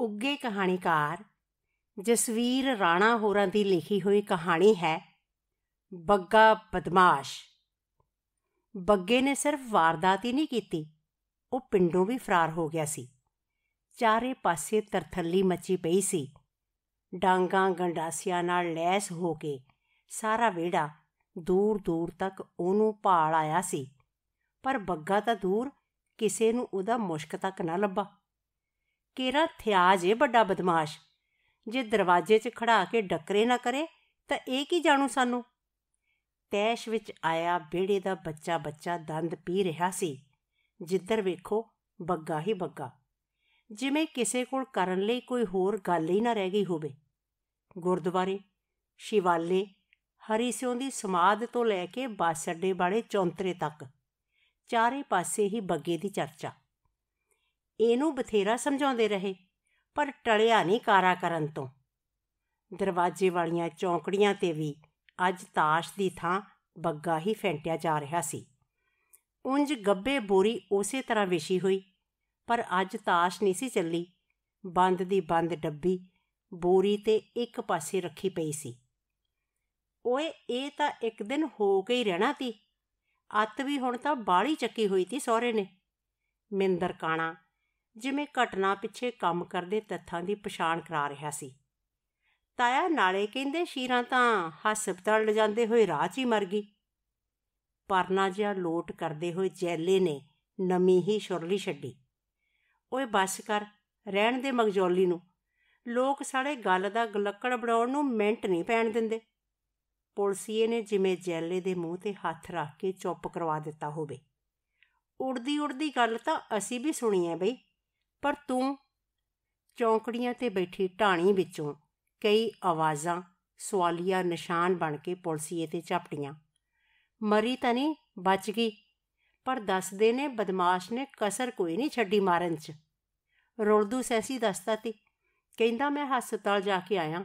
ਉੱਗੇ ਕਹਾਣੀਕਾਰ ਜਸਵੀਰ ਰਾਣਾ ਹੋਰਾਂ ਦੀ ਲਿਖੀ ਹੋਈ ਕਹਾਣੀ ਹੈ ਬੱਗਾ ਬਦਮਾਸ਼ ਬੱਗੇ ਨੇ ਸਿਰਫ ਵਾਰਦਾਤ ਹੀ ਨਹੀਂ ਕੀਤੀ ਉਹ ਪਿੰਡੋਂ ਵੀ ਫਰਾਰ ਹੋ ਗਿਆ ਸੀ ਚਾਰੇ ਪਾਸੇ ਤਰਥੱਲੀ ਮੱਚੀ ਪਈ ਸੀ ਡਾਂਗਾ ਗੰਡਾਸੀਆਂ ਨਾਲ ਲੈਸ ਹੋ ਕੇ ਸਾਰਾ ਵਿੜਾ ਦੂਰ ਦੂਰ ਤੱਕ ਉਹਨੂੰ ਭਾਲ ਆਇਆ ਸੀ ਪਰ ਬੱਗਾ ਤਾਂ ਦੂਰ ਕਿਸੇ ਨੂੰ ਉਹਦਾ ਮੁਸ਼ਕ ਤੱਕ ਨਾ ਲੱਭਾ ਕੇਰਾ ਥਿਆ ਜੇ ਵੱਡਾ ਬਦਮਾਸ਼ ਜੇ ਦਰਵਾਜ਼ੇ 'ਚ ਖੜਾ ਕੇ ਡੱਕਰੇ ਨਾ ਕਰੇ ਤਾਂ ਇਹ ਕੀ ਜਾਣੂ ਸਾਨੂੰ ਤੈਸ਼ ਵਿੱਚ ਆਇਆ ਬੇੜੇ ਦਾ ਬੱਚਾ ਬੱਚਾ ਦੰਦ ਪੀ ਰਿਹਾ ਸੀ ਜਿੱਧਰ ਵੇਖੋ ਬੱਗਾ ਹੀ ਬੱਗਾ ਜਿਵੇਂ ਕਿਸੇ ਕੋਲ ਕਰਨ ਲਈ ਕੋਈ ਹੋਰ ਗੱਲ ਹੀ ਨਾ ਰਹਿ ਗਈ ਹੋਵੇ ਗੁਰਦੁਆਰੇ ਸ਼ਿਵਾਲੇ ਹਰੀ ਸਿਉਂ ਦੀ ਸਮਾਧ ਤੋਂ ਲੈ ਕੇ ਬਾਸੜੇ ਵਾਲੇ ਬਾੜੇ ਚੌਂਤਰੇ ਤੱਕ ਚਾਰੇ ਪਾਸੇ ਹੀ ਬੱਗੇ ਦੀ ਚਰਚਾ ਇਹਨੂੰ ਬਥੇਰਾ ਸਮਝਾਉਂਦੇ ਰਹੇ ਪਰ ਟਲਿਆ ਨਹੀਂ ਕਾਰਾ ਕਰਨ ਤੋਂ ਦਰਵਾਜ਼ੇ ਵਾਲੀਆਂ ਚੌਂਕੜੀਆਂ ਤੇ ਵੀ ਅੱਜ ਤਾਸ਼ ਦੀ ਥਾਂ ਬੱਗਾ ਹੀ ਫੈਂਟਿਆ ਜਾ ਰਿਹਾ ਸੀ ਉੰਜ ਗੱਬੇ ਬੋਰੀ ਉਸੇ ਤਰ੍ਹਾਂ ਵਿਛੀ ਹੋਈ ਪਰ ਅੱਜ ਤਾਸ਼ ਨਹੀਂ ਸੀ ਚੱਲੀ ਬੰਦ ਦੀ ਬੰਦ ਡੱਬੀ ਬੋਰੀ ਤੇ ਇੱਕ ਪਾਸੇ ਰੱਖੀ ਪਈ ਸੀ ਓਏ ਇਹ ਤਾਂ ਇੱਕ ਦਿਨ ਹੋ ਕੇ ਹੀ ਰਹਿਣਾ ਸੀ ਅੱਤ ਵੀ ਹੁਣ ਤਾਂ ਬਾਲੀ ਚੱਕੀ ਹੋਈ ਸੀ ਸਹੁਰੇ ਨੇ ਮਿੰਦਰ ਕਾਣਾ ਜਿਵੇਂ ਘਟਨਾ ਪਿੱਛੇ ਕੰਮ ਕਰਦੇ ਤੱਥਾਂ ਦੀ ਪਛਾਣ ਕਰਾ ਰਿਹਾ ਸੀ ਤਾਇਆ ਨਾਲੇ ਕਹਿੰਦੇ ਸ਼ੀਰਾਂ ਤਾਂ ਹਸਪਤਾਲ ਲਿਜਾਂਦੇ ਹੋਏ ਰਾਹ 'ਚ ਹੀ ਮਰ ਗਈ ਪਰਨਾ ਜਿਹਾ ਲੋਟ ਕਰਦੇ ਹੋਏ ਜੈਲੇ ਨੇ ਨਮੀ ਹੀ ਛੁਰਲੀ ਛੱਡੀ ਓਏ ਬਸ ਕਰ ਰਹਿਣ ਦੇ ਮਗਜੌਲੀ ਨੂੰ ਲੋਕ ਸਾਲੇ ਗੱਲ ਦਾ ਗਲੱਕੜ ਬਣਾਉਣ ਨੂੰ ਮਿੰਟ ਨਹੀਂ ਪੈਣ ਦਿੰਦੇ ਪੁਲਸੀਏ ਨੇ ਜਿਵੇਂ ਜੈਲੇ ਦੇ ਮੂੰਹ ਤੇ ਹੱਥ ਰੱਖ ਕੇ ਚੁੱਪ ਕਰਵਾ ਦਿੱਤਾ ਹੋਵੇ ਉੜਦੀ ਉੜਦੀ ਗੱਲ ਤਾਂ ਅਸੀਂ ਵੀ ਸੁਣੀ ਐ ਬਈ ਪਰ ਤੂੰ ਚੌਂਕੜੀਆਂ ਤੇ ਬੈਠੀ ਢਾਣੀ ਵਿੱਚੋਂ ਕਈ ਆਵਾਜ਼ਾਂ ਸਵਾਲੀਆ ਨਿਸ਼ਾਨ ਬਣ ਕੇ ਪੁਲਸੀਏ ਤੇ ਝਪਟੀਆਂ ਮਰੀ ਤਾਂ ਨਹੀਂ ਬਚ ਗਈ ਪਰ ਦੱਸਦੇ ਨੇ ਬਦਮਾਸ਼ ਨੇ ਕਸਰ ਕੋਈ ਨਹੀਂ ਛੱਡੀ ਮਾਰਨ 'ਚ ਰੋਲਦੂ ਸੈਸੀ ਦੱਸਦਾ ਤੀ ਕਹਿੰਦਾ ਮੈਂ ਹਸਪਤਾਲ ਜਾ ਕੇ ਆਇਆ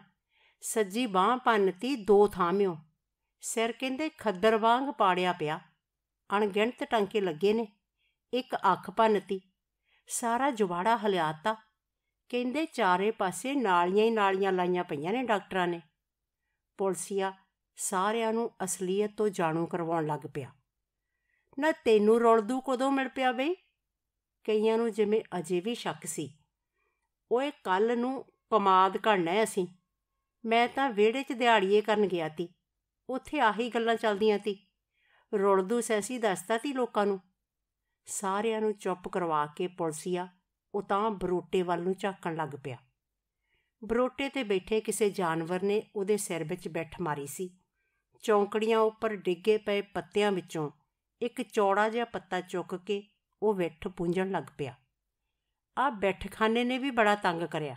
ਸੱਜੀ ਬਾਹ ਪੰਨਤੀ ਦੋ ਥਾਮਿਓ ਸਿਰ ਕਹਿੰਦੇ ਖੱਦਰ ਵਾਂਗ ਪਾੜਿਆ ਪਿਆ ਅਣਗਿਣਤ ਟਾਂਕੇ ਲੱਗੇ ਨੇ ਇੱਕ ਅੱਖ ਪੰਨਤੀ ਸਾਰਾ ਜਵਾੜਾ ਹਲਿਆਤਾ ਕਹਿੰਦੇ ਚਾਰੇ ਪਾਸੇ ਨਾਲੀਆਂ ਹੀ ਨਾਲੀਆਂ ਲਾਈਆਂ ਪਈਆਂ ਨੇ ਡਾਕਟਰਾਂ ਨੇ ਪੁਲਸੀਆ ਸਾਰਿਆਂ ਨੂੰ ਅਸਲੀਅਤ ਤੋਂ ਜਾਣੂ ਕਰਵਾਉਣ ਲੱਗ ਪਿਆ ਨਾ ਤੈਨੂੰ ਰੌਲਦੂ ਕਦੋਂ ਮਿਲ ਪਿਆ ਬਈ ਕਈਆਂ ਨੂੰ ਜਿਵੇਂ ਅਜੇ ਵੀ ਸ਼ੱਕ ਸੀ ਓਏ ਕੱਲ ਨੂੰ ਪਮਾਦ ਘੜਨਾ ਅਸੀਂ ਮੈਂ ਤਾਂ ਵਿਹੜੇ 'ਚ ਦਿਹਾੜੀਏ ਕਰਨ ਗਿਆ ਤੀ ਉੱਥੇ ਆਹੀ ਗੱਲਾਂ ਚੱਲਦੀਆਂ ਸੀ ਰੁਲਦੂ ਸੈਸੀ ਦੱਸਦਾ ਸੀ ਲੋਕਾਂ ਨੂੰ ਸਾਰਿਆਂ ਨੂੰ ਚੁੱਪ ਕਰਵਾ ਕੇ ਪੁਲਸੀਆ ਉਹ ਤਾਂ ਬਰੋਟੇ ਵੱਲ ਨੂੰ ਝਾਕਣ ਲੱਗ ਪਿਆ ਬਰੋਟੇ ਤੇ ਬੈਠੇ ਕਿਸੇ ਜਾਨਵਰ ਨੇ ਉਹਦੇ ਸਿਰ ਵਿੱਚ ਬੈਠ ਮਾਰੀ ਸੀ ਚੌਂਕੜੀਆਂ ਉੱਪਰ ਡਿੱਗੇ ਪਏ ਪੱਤਿਆਂ ਵਿੱਚੋਂ ਇੱਕ ਚੌੜਾ ਜਿਹਾ ਪੱਤਾ ਚੁੱਕ ਕੇ ਉਹ ਵਿੱਠ ਪੁੰਜਣ ਲੱਗ ਪਿਆ ਆ ਬੈਠਖਾਨੇ ਨੇ ਵੀ ਬੜਾ ਤੰਗ ਕਰਿਆ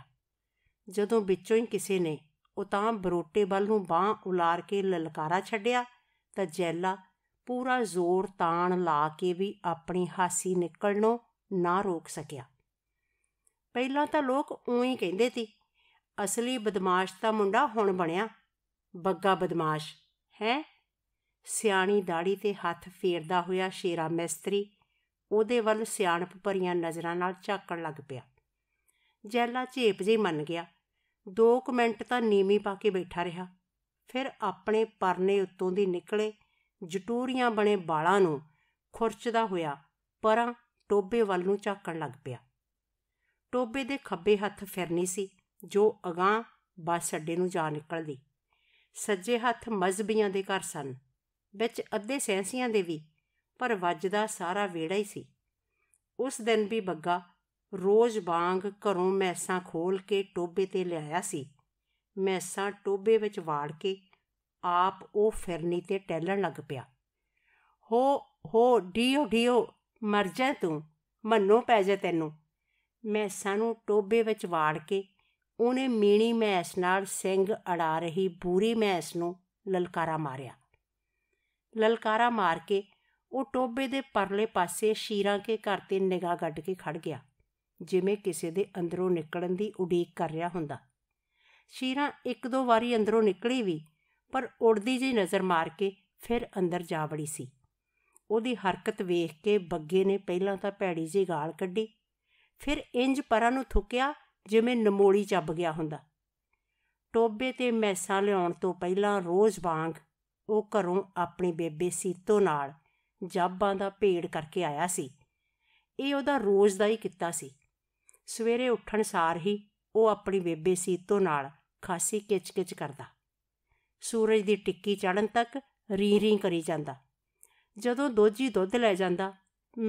ਜਦੋਂ ਵਿੱਚੋਂ ਹੀ ਕਿਸੇ ਨੇ ਉਹ ਤਾਂ ਬਰੋਟੇ ਵੱਲ ਨੂੰ ਬਾਹ ਉਲਾਰ ਕੇ ਲਲਕਾਰਾ ਛੱਡਿਆ ਤਾਂ ਜੈਲਾ ਪੂਰਾ ਜ਼ੋਰ ਤਾਣ ਲਾ ਕੇ ਵੀ ਆਪਣੀ ਹਾਸੀ ਨਿਕਲਣੋਂ ਨਾ ਰੋਕ ਸਕਿਆ ਪਹਿਲਾਂ ਤਾਂ ਲੋਕ ਉਹੀ ਕਹਿੰਦੇ ਸੀ ਅਸਲੀ ਬਦਮਾਸ਼ ਤਾਂ ਮੁੰਡਾ ਹੁਣ ਬਣਿਆ ਬੱਗਾ ਬਦਮਾਸ਼ ਹੈ ਸਿਆਣੀ ਦਾੜੀ ਤੇ ਹੱਥ ਫੇਰਦਾ ਹੋਇਆ ਸ਼ੇਰਾ ਮਿਸਤਰੀ ਉਹਦੇ ਵੱਲ ਸਿਆਣਪ ਭਰੀਆਂ ਨਜ਼ਰਾਂ ਨਾਲ ਝਾਕਣ ਲੱਗ ਪਿਆ ਜੈਲਾ ਝੇਪ ਜੀ ਮੰਨ ਗਿਆ 2 ਮਿੰਟ ਤਾਂ ਨੀਵੀਂ ਪਾ ਕੇ ਬੈਠਾ ਰਿਹਾ ਫਿਰ ਆਪਣੇ ਪਰਨੇ ਉੱਤੋਂ ਦੀ ਨਿਕਲੇ ਜਟੂਰੀਆਂ ਬਣੇ ਬਾਲਾਂ ਨੂੰ ਖੁਰਚਦਾ ਹੋਇਆ ਪਰਾਂ ਟੋਬੇ ਵੱਲ ਨੂੰ ਝਾਕਣ ਲੱਗ ਪਿਆ ਟੋਬੇ ਦੇ ਖੱਬੇ ਹੱਥ ਫਿਰਨੀ ਸੀ ਜੋ ਅਗਾਹ ਬੱਸ ਅੱਡੇ ਨੂੰ ਜਾ ਨਿਕਲਦੀ ਸੱਜੇ ਹੱਥ ਮਜ਼ਬੀਆਂ ਦੇ ਘਰ ਸਨ ਵਿੱਚ ਅੱਧੇ ਸੈਂਸੀਆਂ ਦੇ ਵੀ ਪਰ ਵੱਜਦਾ ਸਾਰਾ ਵੇੜਾ ਹੀ ਸੀ ਉਸ ਦਿਨ ਵੀ ਬੱਗਾ ਰੋਜ਼ ਵਾਂਗ ਘਰੋਂ ਮੈਸਾਂ ਖੋਲ ਕੇ ਟੋਬੇ ਤੇ ਲਿਆਇਆ ਸੀ ਮੈਸਾਂ ਟੋਬੇ ਵਿੱਚ ਵਾੜ ਕੇ ਆਪ ਉਹ ਫਿਰਨੀ ਤੇ ਟੈਲਣ ਲੱਗ ਪਿਆ ਹੋ ਹੋ ਡੀਓ ਡੀਓ ਮਰ ਜਾ ਤੂੰ ਮੰਨੋ ਪੈ ਜਾ ਤੈਨੂੰ ਮੈਂ ਸਾਨੂੰ ਟੋਬੇ ਵਿੱਚ ਵਾੜ ਕੇ ਉਹਨੇ ਮੀਣੀ ਮੈਸ ਨਾਲ ਸਿੰਘ ਅੜਾ ਰਹੀ ਬੂਰੀ ਮੈਸ ਨੂੰ ਲਲਕਾਰਾ ਮਾਰਿਆ ਲਲਕਾਰਾ ਮਾਰ ਕੇ ਉਹ ਟੋਬੇ ਦੇ ਪਰਲੇ ਪਾਸੇ ਸ਼ੀਰਾਂ ਕੇ ਘਰ ਤੇ ਨਿਗਾਹ ਗੱਡ ਕੇ ਖੜ ਗਿਆ ਜਿਵੇਂ ਕਿਸੇ ਦੇ ਅੰਦਰੋਂ ਨਿਕਲਣ ਦੀ ਉਡੀਕ ਕਰ ਰਿਹਾ ਹੁੰਦਾ ਸ਼ੀਰਾਂ ਇੱਕ ਦੋ ਵਾਰੀ ਅੰਦਰੋਂ ਨਿਕਲੀ ਵੀ ਪਰ ਉੜਦੀ ਜੀ ਨਜ਼ਰ ਮਾਰ ਕੇ ਫਿਰ ਅੰਦਰ ਜਾ ਵੜੀ ਸੀ ਉਹਦੀ ਹਰਕਤ ਵੇਖ ਕੇ ਬੱਗੇ ਨੇ ਪਹਿਲਾਂ ਤਾਂ ਭੈੜੀ ਜੀ ਗਾਲ ਕੱਢੀ ਫਿਰ ਇੰਜ ਪਰਾਂ ਨੂੰ ਥੁੱਕਿਆ ਜਿਵੇਂ ਨਮੋੜੀ ਚੱਬ ਗਿਆ ਹੁੰਦਾ ਟੋਬੇ ਤੇ ਮੈਸਾਂ ਲਿਆਉਣ ਤੋਂ ਪਹਿਲਾਂ ਰੋਜ਼ ਵਾਂਗ ਉਹ ਘਰੋਂ ਆਪਣੀ ਬੇਬੇ ਸੀਤੋ ਨਾਲ ਜਾਬਾਂ ਦਾ ਭੇੜ ਕਰਕੇ ਆਇਆ ਸੀ ਇਹ ਉਹਦਾ ਰੋਜ਼ ਦਾ ਹੀ ਕੀਤਾ ਸੀ ਸਵੇਰੇ ਉੱਠਣ ਸਾਰ ਹੀ ਉਹ ਆਪਣੀ ਬੇਬੇ ਸੀਤੋ ਨਾਲ ਖਾਸੀ ਕਿਚਕਿਚ ਕਰਦਾ ਸੂਰਜ ਦੀ ਟਿੱਕੀ ਚੜਨ ਤੱਕ ਰੀ ਰੀ ਕਰੀ ਜਾਂਦਾ ਜਦੋਂ ਦੋਜੀ ਦੁੱਧ ਲੈ ਜਾਂਦਾ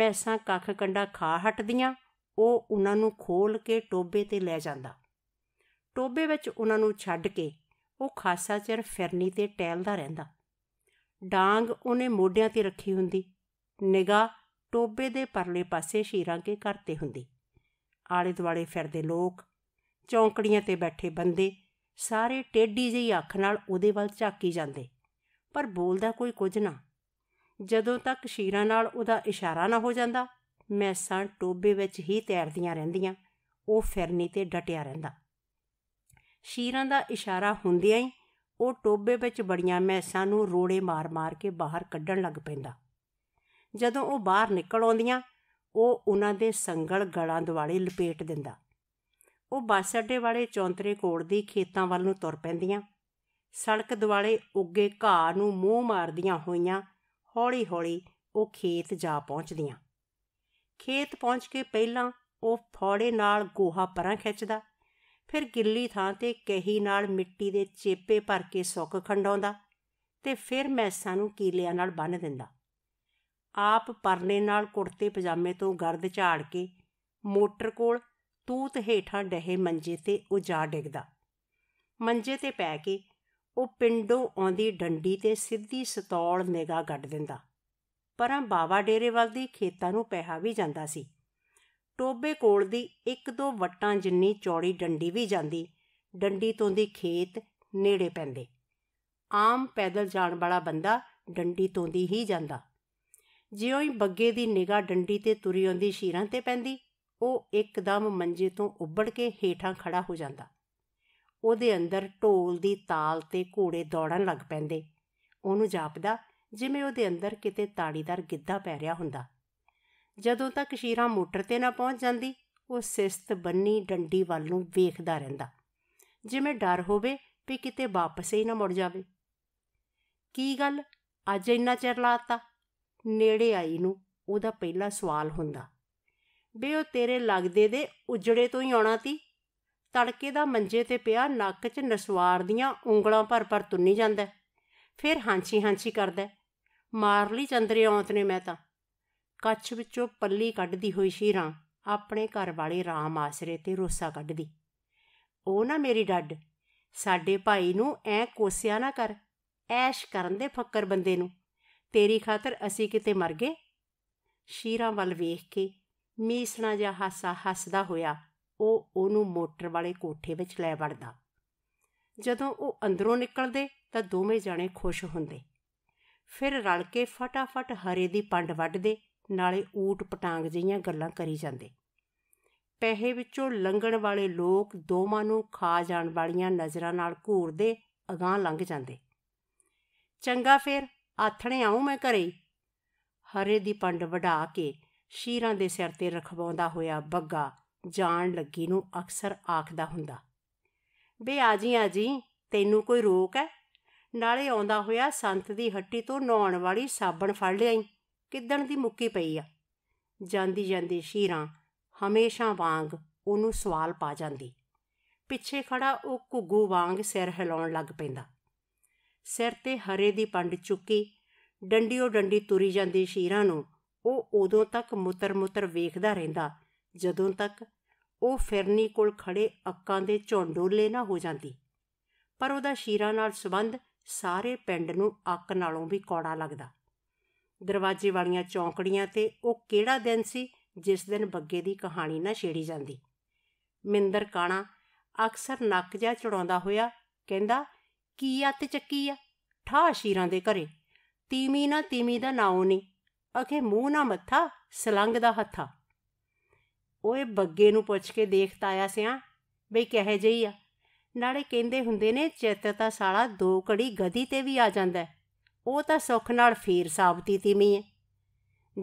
ਮੈਸਾਂ ਕੱਖ ਕੰਡਾ ਖਾ ਹਟਦੀਆਂ ਉਹ ਉਹਨਾਂ ਨੂੰ ਖੋਲ ਕੇ ਟੋਬੇ ਤੇ ਲੈ ਜਾਂਦਾ ਟੋਬੇ ਵਿੱਚ ਉਹਨਾਂ ਨੂੰ ਛੱਡ ਕੇ ਉਹ ਖਾਸਾ ਚਿਰ ਫਿਰਨੀ ਤੇ ਟਹਿਲਦਾ ਰਹਿੰਦਾ ਡਾਂਗ ਉਹਨੇ ਮੋਢਿਆਂ ਤੇ ਰੱਖੀ ਹੁੰਦੀ ਨਿਗਾ ਟੋਬੇ ਦੇ ਪਰਲੇ ਪਾਸੇ ਸ਼ੀਰਾਂ ਕੇ ਕਰਤੇ ਹੁੰਦੀ ਆਲੇ ਦੁਆਲੇ ਫਿਰਦੇ ਲੋਕ ਚੌਂਕੜੀਆਂ ਤੇ ਬੈਠੇ ਬੰਦੇ ਸਾਰੇ ਟੇਢੀ ਜਿਹੀ ਅੱਖ ਨਾਲ ਉਹਦੇ ਵੱਲ ਝਾਕੀ ਜਾਂਦੇ ਪਰ ਬੋਲਦਾ ਕੋਈ ਕੁਝ ਨਾ ਜਦੋਂ ਤੱਕ ਸ਼ੀਰਾਂ ਨਾਲ ਉਹਦਾ ਇਸ਼ਾਰਾ ਨਾ ਹੋ ਜਾਂਦਾ ਮੈਸਾਂ ਟੋਬੇ ਵਿੱਚ ਹੀ ਤੈਰਦੀਆਂ ਰਹਿੰਦੀਆਂ ਉਹ ਫਿਰਨੀ ਤੇ ਡਟਿਆ ਰਹਿੰਦਾ ਸ਼ੀਰਾਂ ਦਾ ਇਸ਼ਾਰਾ ਹੁੰਦਿਆਂ ਹੀ ਉਹ ਟੋਬੇ ਵਿੱਚ ਬੜੀਆਂ ਮੈਸਾਂ ਨੂੰ ਰੋੜੇ ਮਾਰ-ਮਾਰ ਕੇ ਬਾਹਰ ਕੱਢਣ ਲੱਗ ਪੈਂਦਾ ਜਦੋਂ ਉਹ ਬਾਹਰ ਨਿਕਲ ਆਉਂਦੀਆਂ ਉਹ ਉਹਨਾਂ ਦੇ ਸੰਗਲ ਗਲਾਂ ਦੁਆਲੇ ਲਪੇਟ ਦਿੰਦਾ ਉਹ ਬੱਸ ਅੱਡੇ ਵਾਲੇ ਚੌਂਤਰੇ ਕੋੜ ਦੀ ਖੇਤਾਂ ਵੱਲ ਨੂੰ ਤੁਰ ਪੈਂਦੀਆਂ ਸੜਕ ਦੁਆਲੇ ਉੱਗੇ ਘਾਹ ਨੂੰ ਮੂੰਹ ਮਾਰਦੀਆਂ ਹੋਈਆਂ ਹੌਲੀ-ਹੌਲੀ ਉਹ ਖੇਤ ਜਾ ਪਹੁੰਚਦੀਆਂ ਖੇਤ ਪਹੁੰਚ ਕੇ ਪਹਿਲਾਂ ਉਹ ਫੌੜੇ ਨਾਲ ਗੋਹਾ ਪਰਾਂ ਖਿੱਚਦਾ ਫਿਰ ਗਿੱਲੀ ਥਾਂ ਤੇ ਕਹੀ ਨਾਲ ਮਿੱਟੀ ਦੇ ਚੇਪੇ ਭਰ ਕੇ ਸੁੱਕ ਖੰਡਾਉਂਦਾ ਤੇ ਫਿਰ ਮੈਸਾਂ ਨੂੰ ਕੀਲਿਆਂ ਨਾਲ ਬੰਨ ਦਿੰਦਾ ਆਪ ਪਰਨੇ ਨਾਲ ਕੁੜਤੇ ਪਜਾਮੇ ਤੋਂ ਗਰਦ ਝਾੜ ਕੇ ਮੋਟਰ ਕੋਲ ਤੂਤ ਹੇਠਾਂ ਡਹੇ ਮੰਜੇ ਤੇ ਉਜਾ ਡਿੱਗਦਾ ਮੰਜੇ ਤੇ ਪੈ ਕੇ ਉਹ ਪਿੰਡੋਂ ਆਉਂਦੀ ਡੰਡੀ ਤੇ ਸਿੱਧੀ ਸਤੌਲ ਨਿਗਾ ਗੱਡ ਦਿੰਦਾ ਪਰਾਂ ਬਾਵਾ ਡੇਰੇ ਵੱਲ ਦੀ ਖੇਤਾਂ ਨੂੰ ਪਹਿਹਾ ਵੀ ਜਾਂਦਾ ਸੀ ਟੋਬੇ ਕੋਲ ਦੀ ਇੱਕ ਦੋ ਵਟਾਂ ਜਿੰਨੀ ਚੌੜੀ ਡੰਡੀ ਵੀ ਜਾਂਦੀ ਡੰਡੀ ਤੋਂ ਦੀ ਖੇਤ ਨੇੜੇ ਪੈਂਦੇ ਆਮ ਪੈਦਲ ਜਾਣ ਵਾਲਾ ਬੰਦਾ ਡੰਡੀ ਤੋਂ ਦੀ ਹੀ ਜਾਂਦਾ ਜਿਉਂ ਹੀ ਬੱਗੇ ਦੀ ਨਿਗਾ ਡੰਡੀ ਤੇ ਤੁਰੀ ਆਉਂਦੀ ਸ਼ੀਰਾਂ ਤੇ ਪੈਂਦੀ ਉਹ ਇੱਕਦਮ ਮੰਜੇ ਤੋਂ ਉੱਬੜ ਕੇ ਹੇਠਾਂ ਖੜਾ ਹੋ ਜਾਂਦਾ ਉਹਦੇ ਅੰਦਰ ਢੋਲ ਦੀ ਤਾਲ ਤੇ ਘੋੜੇ ਦੌੜਨ ਲੱਗ ਪੈਂਦੇ ਉਹਨੂੰ ਜਾਪਦਾ ਜਿਵੇਂ ਉਹਦੇ ਅੰਦਰ ਕਿਤੇ ਤਾੜੀਦਾਰ ਗਿੱਧਾ ਪੈ ਰਿਹਾ ਹੁੰਦਾ ਜਦੋਂ ਤੱਕ ਸ਼ੀਰਾ ਮੋਟਰ ਤੇ ਨਾ ਪਹੁੰਚ ਜਾਂਦੀ ਉਹ ਸਿਸਤ ਬੰਨੀ ਡੰਡੀ ਵੱਲ ਨੂੰ ਵੇਖਦਾ ਰਹਿੰਦਾ ਜਿਵੇਂ ਡਰ ਹੋਵੇ ਵੀ ਕਿਤੇ ਵਾਪਸ ਹੀ ਨਾ ਮੁੜ ਜਾਵੇ ਕੀ ਗੱਲ ਅੱਜ ਇੰਨਾ ਚਿਰ ਲਾਤਾ ਨੇੜੇ ਆਈ ਨੂੰ ਉਹਦਾ ਪਹਿਲਾ ਸਵਾਲ ਹੁੰਦਾ ਬੇ ਉਹ ਤੇਰੇ ਲੱਗਦੇ ਦੇ ਉਜੜੇ ਤੋਂ ਹੀ ਆਉਣਾ ਤੀ ਤੜਕੇ ਦਾ ਮੰਜੇ ਤੇ ਪਿਆ ਨੱਕ 'ਚ ਨਸਵਾਰ ਦੀਆਂ ਉਂਗਲਾਂ ਭਰ ਭਰ ਤੁੰਨੀ ਜਾਂਦਾ ਫਿਰ ਹਾਂਚੀ ਹਾਂਚੀ ਕਰਦਾ ਮਾਰ ਲਈ ਚੰਦਰੇ ਔਂਤ ਨੇ ਮੈਂ ਤਾਂ ਕੱਛ ਵਿੱਚੋਂ ਪੱਲੀ ਕੱਢਦੀ ਹੋਈ ਸ਼ੀਰਾ ਆਪਣੇ ਘਰ ਵਾਲੇ ਰਾਮ ਆਸਰੇ ਤੇ ਰੋਸਾ ਕੱਢਦੀ ਉਹ ਨਾ ਮੇਰੀ ਡੱਡ ਸਾਡੇ ਭਾਈ ਨੂੰ ਐ ਕੋਸਿਆ ਨਾ ਕਰ ਐਸ਼ ਕਰਨ ਦੇ ਫੱਕਰ ਬੰਦੇ ਨੂੰ ਤੇਰੀ ਖਾਤਰ ਅਸੀਂ ਕਿਤੇ ਮਰ ਗਏ ਸ਼ੀਰਾ ਵੱਲ ਵੇਖ ਕੇ ਮੀਸਣਾ ਜਿਹਾ ਹਾਸਾ ਹੱਸਦਾ ਹੋਇਆ ਉਹ ਉਹਨੂੰ ਮੋਟਰ ਵਾਲੇ ਕੋਠੇ ਵਿੱਚ ਲੈ ਵੜਦਾ ਜਦੋਂ ਉਹ ਅੰਦਰੋਂ ਨਿਕਲਦੇ ਤਾਂ ਦੋਵੇਂ ਜਾਣੇ ਖੁਸ਼ ਹੁੰਦੇ ਫਿਰ ਰਲ ਕੇ ਫਟਾਫਟ ਹਰੇ ਦੀ ਪੰਡ ਵੱਢਦੇ ਨਾਲੇ ਊਟ ਪਟਾਂਗ ਜਿਹੀਆਂ ਗੱਲਾਂ ਕਰੀ ਜਾਂਦੇ ਪੈਸੇ ਵਿੱਚੋਂ ਲੰਘਣ ਵਾਲੇ ਲੋਕ ਦੋਵਾਂ ਨੂੰ ਖਾ ਜਾਣ ਵਾਲੀਆਂ ਨਜ਼ਰਾਂ ਨਾਲ ਘੂਰਦੇ ਅਗਾਹ ਲੰਘ ਜਾਂਦੇ ਚੰਗਾ ਫੇਰ ਆਥਣੇ ਆਉਂ ਮੈਂ ਘਰੇ ਹਰੇ ਦੀ ਪੰਡ ਵਢਾ ਕੇ ਸ਼ੀਰਾਂ ਦੇ ਸਿਰ ਤੇ ਰਖਵਾਉਂਦਾ ਹੋਇਆ ਬੱਗਾ ਜਾਣ ਲੱਗੀ ਨੂੰ ਅਕਸਰ ਆਖਦਾ ਹੁੰਦਾ ਬੇ ਆ ਜੀ ਤੈਨੂੰ ਕੋਈ ਰੋਕ ਹੈ ਨਾਲੇ ਆਉਂਦਾ ਹੋਇਆ ਸੰਤ ਦੀ ਹੱਟੀ ਤੋਂ ਨਹਾਉਣ ਵਾਲੀ ਸਾਬਣ ਫੜ ਲਈ ਕਿੱਦਣ ਦੀ ਮੁੱਕੀ ਪਈ ਆ ਜਾਂਦੀ ਜਾਂਦੀ ਸ਼ੀਰਾਂ ਹਮੇਸ਼ਾ ਵਾਂਗ ਉਹਨੂੰ ਸਵਾਲ ਪਾ ਜਾਂਦੀ ਪਿੱਛੇ ਖੜਾ ਉਹ ਕੁੱਗੂ ਵਾਂਗ ਸਿਰ ਹਿਲਾਉਣ ਲੱਗ ਪੈਂਦਾ ਸਿਰ ਤੇ ਹਰੇ ਦੀ ਪੰਡ ਚੁੱਕੀ ਡੰਡੀਓ ਡੰਡੀ ਤੁਰੀ ਜਾਂਦੀ ਸ਼ੀਰਾਂ ਨੂੰ ਉਹ ਉਦੋਂ ਤੱਕ ਮੁਤਰ-ਮੁਤਰ ਵੇਖਦਾ ਰਹਿੰਦਾ ਜਦੋਂ ਤੱਕ ਉਹ ਫਿਰਨੀ ਕੋਲ ਖੜੇ ਅੱਕਾਂ ਦੇ ਝੋਂਡੋਲੇ ਨਾ ਹੋ ਜਾਂਦੀ ਪਰ ਉਹਦਾ ਸ਼ੀਰਾ ਨਾਲ ਸਬੰਧ ਸਾਰੇ ਪਿੰਡ ਨੂੰ ਅੱਕ ਨਾਲੋਂ ਵੀ ਕੌੜਾ ਲੱਗਦਾ ਦਰਵਾਜ਼ੇ ਵਾਲੀਆਂ ਚੌਂਕੜੀਆਂ ਤੇ ਉਹ ਕਿਹੜਾ ਦਿਨ ਸੀ ਜਿਸ ਦਿਨ ਬੱਗੇ ਦੀ ਕਹਾਣੀ ਨਾ ਛੇੜੀ ਜਾਂਦੀ ਮਿੰਦਰ ਕਾਣਾ ਅਕਸਰ ਨੱਕ ਜਾ ਚੜਾਉਂਦਾ ਹੋਇਆ ਕਹਿੰਦਾ ਕੀ ਆ ਤੇ ਚੱਕੀ ਆ ਠਾ ਸ਼ੀਰਾਂ ਦੇ ਘਰੇ ਤੀਮੀ ਨਾ ਤੀਮੀ ਦਾ ਨਾਉ ਨਹੀਂ ਅਖੇ ਮੂੰਹ ਨਾ ਮੱਥਾ ਸਲੰਗ ਦਾ ਹੱਥਾ ਓਏ ਬੱਗੇ ਨੂੰ ਪੁੱਛ ਕੇ ਦੇਖ ਤਾਇਆ ਸਿਆ ਬਈ ਕਹੇ ਜਈ ਆ ਨਾਲੇ ਕਹਿੰਦੇ ਹੁੰਦੇ ਨੇ ਚਿੱਤ ਤਾਂ ਸਾਲਾ ਦੋ ਕੜੀ ਗਦੀ ਤੇ ਵੀ ਆ ਜਾਂਦਾ ਉਹ ਤਾਂ ਸੁੱਖ ਨਾਲ ਫੇਰ ਸਾਬਤੀ ਤੀਮੀ ਹੈ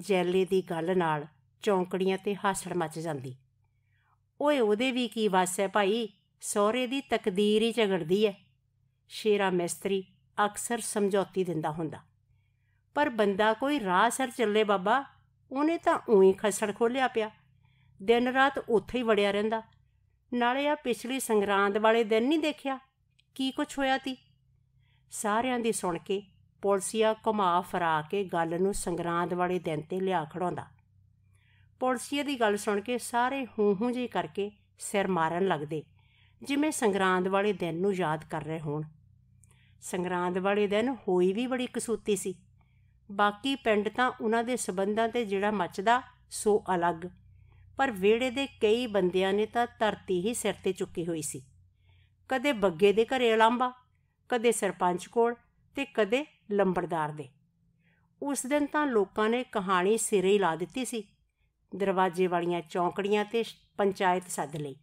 ਜੈਲੇ ਦੀ ਗੱਲ ਨਾਲ ਚੌਂਕੜੀਆਂ ਤੇ ਹਾਸੜ ਮੱਚ ਜਾਂਦੀ ਓਏ ਉਹਦੇ ਵੀ ਕੀ ਵਾਸ ਹੈ ਭਾਈ ਸੋਹਰੇ ਦੀ ਤਕਦੀਰ ਹੀ ਝਗੜਦੀ ਹੈ ਸ਼ੇਰਾ ਮਿਸਤਰੀ ਅਕਸਰ ਸਮਝੌਤੀ ਦਿੰਦਾ ਹੁੰਦਾ ਪਰ ਬੰਦਾ ਕੋਈ ਰਾਹ ਸਰ ਚੱਲੇ ਬਾਬਾ ਉਹਨੇ ਤਾਂ ਉਹੀ ਖਸੜ ਖੋਲਿਆ ਪਿਆ ਦਿਨ ਰਾਤ ਉੱਥੇ ਹੀ ਵੜਿਆ ਰਹਿੰਦਾ ਨਾਲੇ ਆ ਪਿਛਲੀ ਸੰਗਰਾਂਦ ਵਾਲੇ ਦਿਨ ਨਹੀਂ ਦੇਖਿਆ ਕੀ ਕੁਛ ਹੋਇਆ ਤੀ ਸਾਰਿਆਂ ਦੀ ਸੁਣ ਕੇ ਪੁਲਸੀਆ ਕਮਾ ਫਰਾ ਕੇ ਗੱਲ ਨੂੰ ਸੰਗਰਾਂਦ ਵਾਲੇ ਦਿਨ ਤੇ ਲਿਆ ਖੜਾਉਂਦਾ ਪੁਲਸੀਏ ਦੀ ਗੱਲ ਸੁਣ ਕੇ ਸਾਰੇ ਹੂੰ ਹੂੰ ਜੀ ਕਰਕੇ ਸਿਰ ਮਾਰਨ ਲੱਗਦੇ ਜਿਵੇਂ ਸੰਗਰਾਂਦ ਵਾਲੇ ਦਿਨ ਨੂੰ ਯਾਦ ਕਰ ਰਹੇ ਹੋਣ ਸੰਗਰਾਂਦ ਵਾਲੇ ਦਿਨ ਹੋਈ ਵੀ ਬੜੀ ਕਸੂਤੀ ਸੀ ਬਾਕੀ ਪਿੰਡ ਤਾਂ ਉਹਨਾਂ ਦੇ ਸਬੰਧਾਂ ਤੇ ਜਿਹੜਾ ਮੱਚਦਾ ਸੋ ਅਲੱਗ ਪਰ ਵਿਹੜੇ ਦੇ ਕਈ ਬੰਦਿਆਂ ਨੇ ਤਾਂ ਧਰਤੀ ਹੀ ਸਿਰ ਤੇ ਚੁੱਕੀ ਹੋਈ ਸੀ ਕਦੇ ਬੱਗੇ ਦੇ ਘਰੇ ਲਾਂਬਾ ਕਦੇ ਸਰਪੰਚ ਕੋਲ ਤੇ ਕਦੇ ਲੰਬੜਦਾਰ ਦੇ ਉਸ ਦਿਨ ਤਾਂ ਲੋਕਾਂ ਨੇ ਕਹਾਣੀ ਸਿਰੇ ਹੀ ਲਾ ਦਿੱਤੀ ਸੀ ਦਰਵਾਜ਼ੇ ਵਾਲੀਆਂ ਚੌਂਕੜੀਆਂ ਤੇ ਪੰਚਾਇਤ ਸੱਦ ਲਈ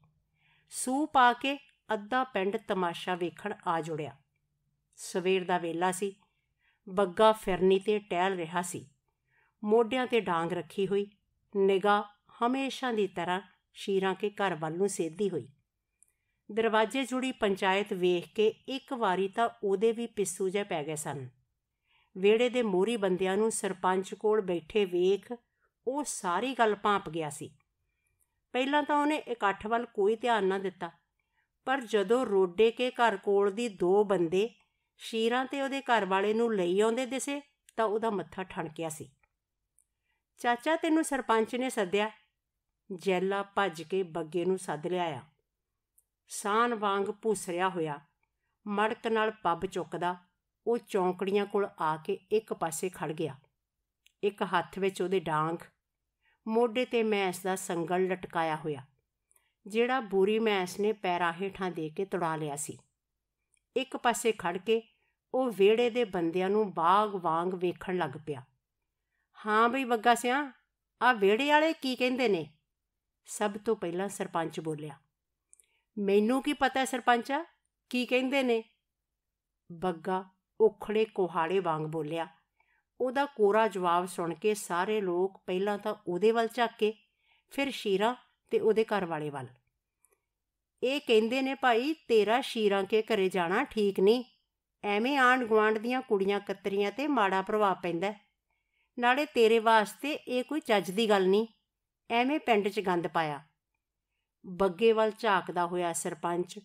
ਸੂ ਪਾ ਕੇ ਅੱਧਾ ਪਿੰਡ ਤਮਾਸ਼ਾ ਵੇਖਣ ਆ ਜੁੜਿਆ ਸਵੇਰ ਦਾ ਵੇਲਾ ਸੀ ਬੱਗਾ ਫਿਰਨੀ ਤੇ ਟਹਿਲ ਰਿਹਾ ਸੀ ਮੋਢਿਆਂ ਤੇ ਡਾਂਗ ਰੱਖੀ ਹੋਈ ਨਿਗਾ ਹਮੇਸ਼ਾ ਦੀ ਤਰ੍ਹਾਂ ਸ਼ੀਰਾਂ ਕੇ ਘਰ ਵੱਲ ਨੂੰ ਸੇਧੀ ਹੋਈ ਦਰਵਾਜ਼ੇ ਜੁੜੀ ਪੰਚਾਇਤ ਵੇਖ ਕੇ ਇੱਕ ਵਾਰੀ ਤਾਂ ਉਹਦੇ ਵੀ ਪਿੱਸੂ ਜੇ ਪੈ ਗਏ ਸਨ ਵੇੜੇ ਦੇ ਮੋਰੀ ਬੰਦਿਆਂ ਨੂੰ ਸਰਪੰਚ ਕੋਲ ਬੈਠੇ ਵੇਖ ਉਹ ਸਾਰੀ ਗੱਲ ਭਾਂਪ ਗਿਆ ਸੀ ਪਹਿਲਾਂ ਤਾਂ ਉਹਨੇ ਇਕੱਠ ਵੱਲ ਕੋਈ ਧਿਆਨ ਨਾ ਦਿੱਤਾ ਪਰ ਜਦੋਂ ਰੋਡੇ ਕੇ ਘਰ ਕੋਲ ਦੀ ਦੋ ਬੰਦੇ ਸ਼ੀਰਾਂ ਤੇ ਉਹਦੇ ਘਰ ਵਾਲੇ ਨੂੰ ਲਈ ਆਉਂਦੇ ਦਿਸੇ ਤਾਂ ਉਹਦਾ ਮੱਥਾ ਠਣਕਿਆ ਸੀ ਚਾਚਾ ਤੈਨੂੰ ਸਰਪੰਚ ਨੇ ਸੱਦਿਆ ਜੈਲਾ ਭੱਜ ਕੇ ਬੱਗੇ ਨੂੰ ਸੱਦ ਲਿਆਇਆ ਸਾਨ ਵਾਂਗ ਭੂਸਰਿਆ ਹੋਇਆ ਮੜਕ ਨਾਲ ਪੱਬ ਚੁੱਕਦਾ ਉਹ ਚੌਂਕੜੀਆਂ ਕੋਲ ਆ ਕੇ ਇੱਕ ਪਾਸੇ ਖੜ ਗਿਆ ਇੱਕ ਹੱਥ ਵਿੱਚ ਉਹਦੇ ਡਾਂਗ ਮੋਢੇ ਤੇ ਮੈਂਸ ਦਾ ਸੰਗਲ ਲਟਕਾਇਆ ਹੋਇਆ ਜਿਹੜਾ ਬੂਰੀ ਮੈਂਸ ਨੇ ਪੈਰਾਂ ਹੇਠਾਂ ਦੇ ਕੇ ਤੜਾ ਲਿਆ ਸੀ ਇੱਕ ਪਾਸੇ ਖੜ ਕੇ ਉਹ ਵੇੜੇ ਦੇ ਬੰਦਿਆਂ ਨੂੰ ਬਾਗ ਵਾਂਗ ਵੇਖਣ ਲੱਗ ਪਿਆ ਹਾਂ ਬਈ ਬੱਗਾ ਸਿਆ ਆ ਵੇੜੇ ਵਾਲੇ ਕੀ ਕਹਿੰਦੇ ਨੇ ਸਭ ਤੋਂ ਪਹਿਲਾਂ ਸਰਪੰਚ ਬੋਲਿਆ ਮੈਨੂੰ ਕੀ ਪਤਾ ਸਰਪੰਚਾ ਕੀ ਕਹਿੰਦੇ ਨੇ ਬੱਗਾ ਓਖੜੇ ਕੋਹਾੜੇ ਵਾਂਗ ਬੋਲਿਆ ਉਹਦਾ ਕੋਰਾ ਜਵਾਬ ਸੁਣ ਕੇ ਸਾਰੇ ਲੋਕ ਪਹਿਲਾਂ ਤਾਂ ਉਹਦੇ ਵੱਲ ਝਾਕੇ ਫਿਰ ਸ਼ੀਰਾ ਤੇ ਉਹਦੇ ਘਰ ਵਾਲੇ ਵੱਲ ਇਹ ਕਹਿੰਦੇ ਨੇ ਭਾਈ ਤੇਰਾ ਸ਼ੀਰਾਂ ਕੇ ਘਰੇ ਜਾਣਾ ਠੀਕ ਨਹੀਂ ਐਵੇਂ ਆਂਡ ਗਵਾਂਡ ਦੀਆਂ ਕੁੜੀਆਂ ਕਤਰੀਆਂ ਤੇ ਮਾੜਾ ਪ੍ਰਭਾਵ ਪੈਂਦਾ ਨਾਲੇ ਤੇਰੇ ਵਾਸਤੇ ਇਹ ਕੋਈ ਚੱਜ ਦੀ ਗੱਲ ਨਹੀਂ ਐਵੇਂ ਪਿੰਡ 'ਚ ਗੰਦ ਪਾਇਆ ਬੱਗੇ ਵੱਲ ਝਾਕਦਾ ਹੋਇਆ ਸਰਪੰਚ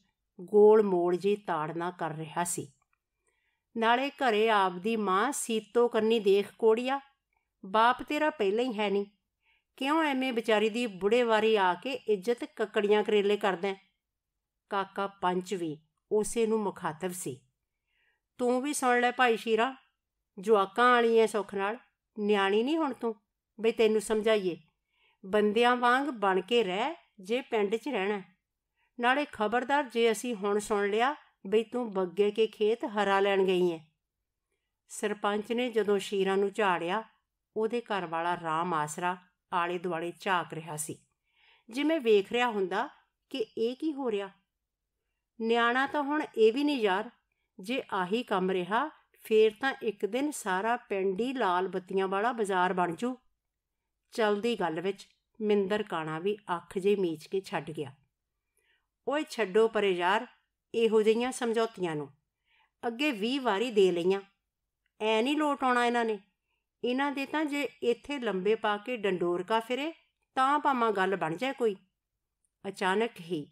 ਗੋਲ ਮੋੜ ਜੀ ਤਾੜਨਾ ਕਰ ਰਿਹਾ ਸੀ ਨਾਲੇ ਘਰੇ ਆਪਦੀ ਮਾਂ ਸੀਤੋ ਕੰਨੀ ਦੇਖ ਕੋੜੀਆ ਬਾਪ ਤੇਰਾ ਪਹਿਲਾਂ ਹੀ ਹੈ ਨਹੀਂ ਕਿਉਂ ਐਵੇਂ ਵਿਚਾਰੀ ਦੀ ਬੁੜੇ ਵਾਰੀ ਆ ਕੇ ਇੱਜ਼ਤ ਕੱਕੜੀਆਂ ਕਰੇਲੇ ਕਰਦਾ ਕਾਕਾ ਪੰਚ ਵੀ ਉਸੇ ਨੂੰ ਮੁਖਾਤਬ ਸੀ ਤੂੰ ਵੀ ਸੁਣ ਲੈ ਭਾਈ ਸ਼ੀਰਾ ਜਵਾਕਾਂ ਵਾਲੀ ਐ ਸੁਖ ਨਾਲ ਨਿਆਣੀ ਨਹੀਂ ਹੁਣ ਤੂੰ ਬਈ ਤੈਨੂੰ ਸਮਝਾਈਏ ਬੰਦਿਆਂ ਵਾਂਗ ਬਣ ਕੇ ਰਹਿ ਜੇ ਪਿੰਡ 'ਚ ਰਹਿਣਾ ਨਾਲੇ ਖਬਰਦਾਰ ਜੇ ਅਸੀਂ ਹੁਣ ਸੁਣ ਲਿਆ ਬਈ ਤੂੰ ਬੱਗੇ ਕੇ ਖੇਤ ਹਰਾ ਲੈਣ ਗਈ ਐ ਸਰਪੰਚ ਨੇ ਜਦੋਂ ਸ਼ੀਰਾ ਨੂੰ ਝਾੜਿਆ ਉਹਦੇ ਘਰ ਵਾਲਾ ਰਾਮ ਆਸਰਾ ਆਲੇ ਦੁਆਲੇ ਝਾਕ ਰਿਹਾ ਸੀ ਜਿਵੇਂ ਵੇਖ ਰਿਹਾ ਹੁੰਦਾ ਕਿ ਇਹ ਕੀ ਹੋ ਰਿਹਾ ਨਿਆਣਾ ਤਾਂ ਹੁਣ ਇਹ ਵੀ ਨਹੀਂ ਯਾਰ ਜੇ ਆਹੀ ਕੰਮ ਰਿਹਾ ਫੇਰ ਤਾਂ ਇੱਕ ਦਿਨ ਸਾਰਾ ਪਿੰਡ ਹੀ ਲਾਲ ਬੱਤੀਆਂ ਵਾਲਾ ਬਾਜ਼ਾਰ ਬਣ ਜੂ ਚਲਦੀ ਗੱਲ ਵਿੱਚ ਮਿੰਦਰ ਕਾਣਾ ਵੀ ਅੱਖ ਜੇ ਮੀਚ ਕੇ ਛੱਡ ਗਿਆ ਓਏ ਛੱਡੋ ਪਰੇ ਯਾਰ ਇਹੋ ਜਿਹੀਆਂ ਸਮਝੌਤੀਆਂ ਨੂੰ ਅੱਗੇ 20 ਵਾਰੀ ਦੇ ਲਈਆਂ ਐ ਨਹੀਂ ਲੋਟ ਆਉਣਾ ਇਹਨਾਂ ਨੇ ਇਹਨਾਂ ਦੇ ਤਾਂ ਜੇ ਇੱਥੇ ਲੰਬੇ ਪਾ ਕੇ ਡੰਡੋਰ ਕਾ ਫਿਰੇ ਤਾਂ ਪਾਵਾਂ ਗੱਲ ਬਣ ਜਾਏ ਕੋਈ ਅਚਾਨਕ ਹੀ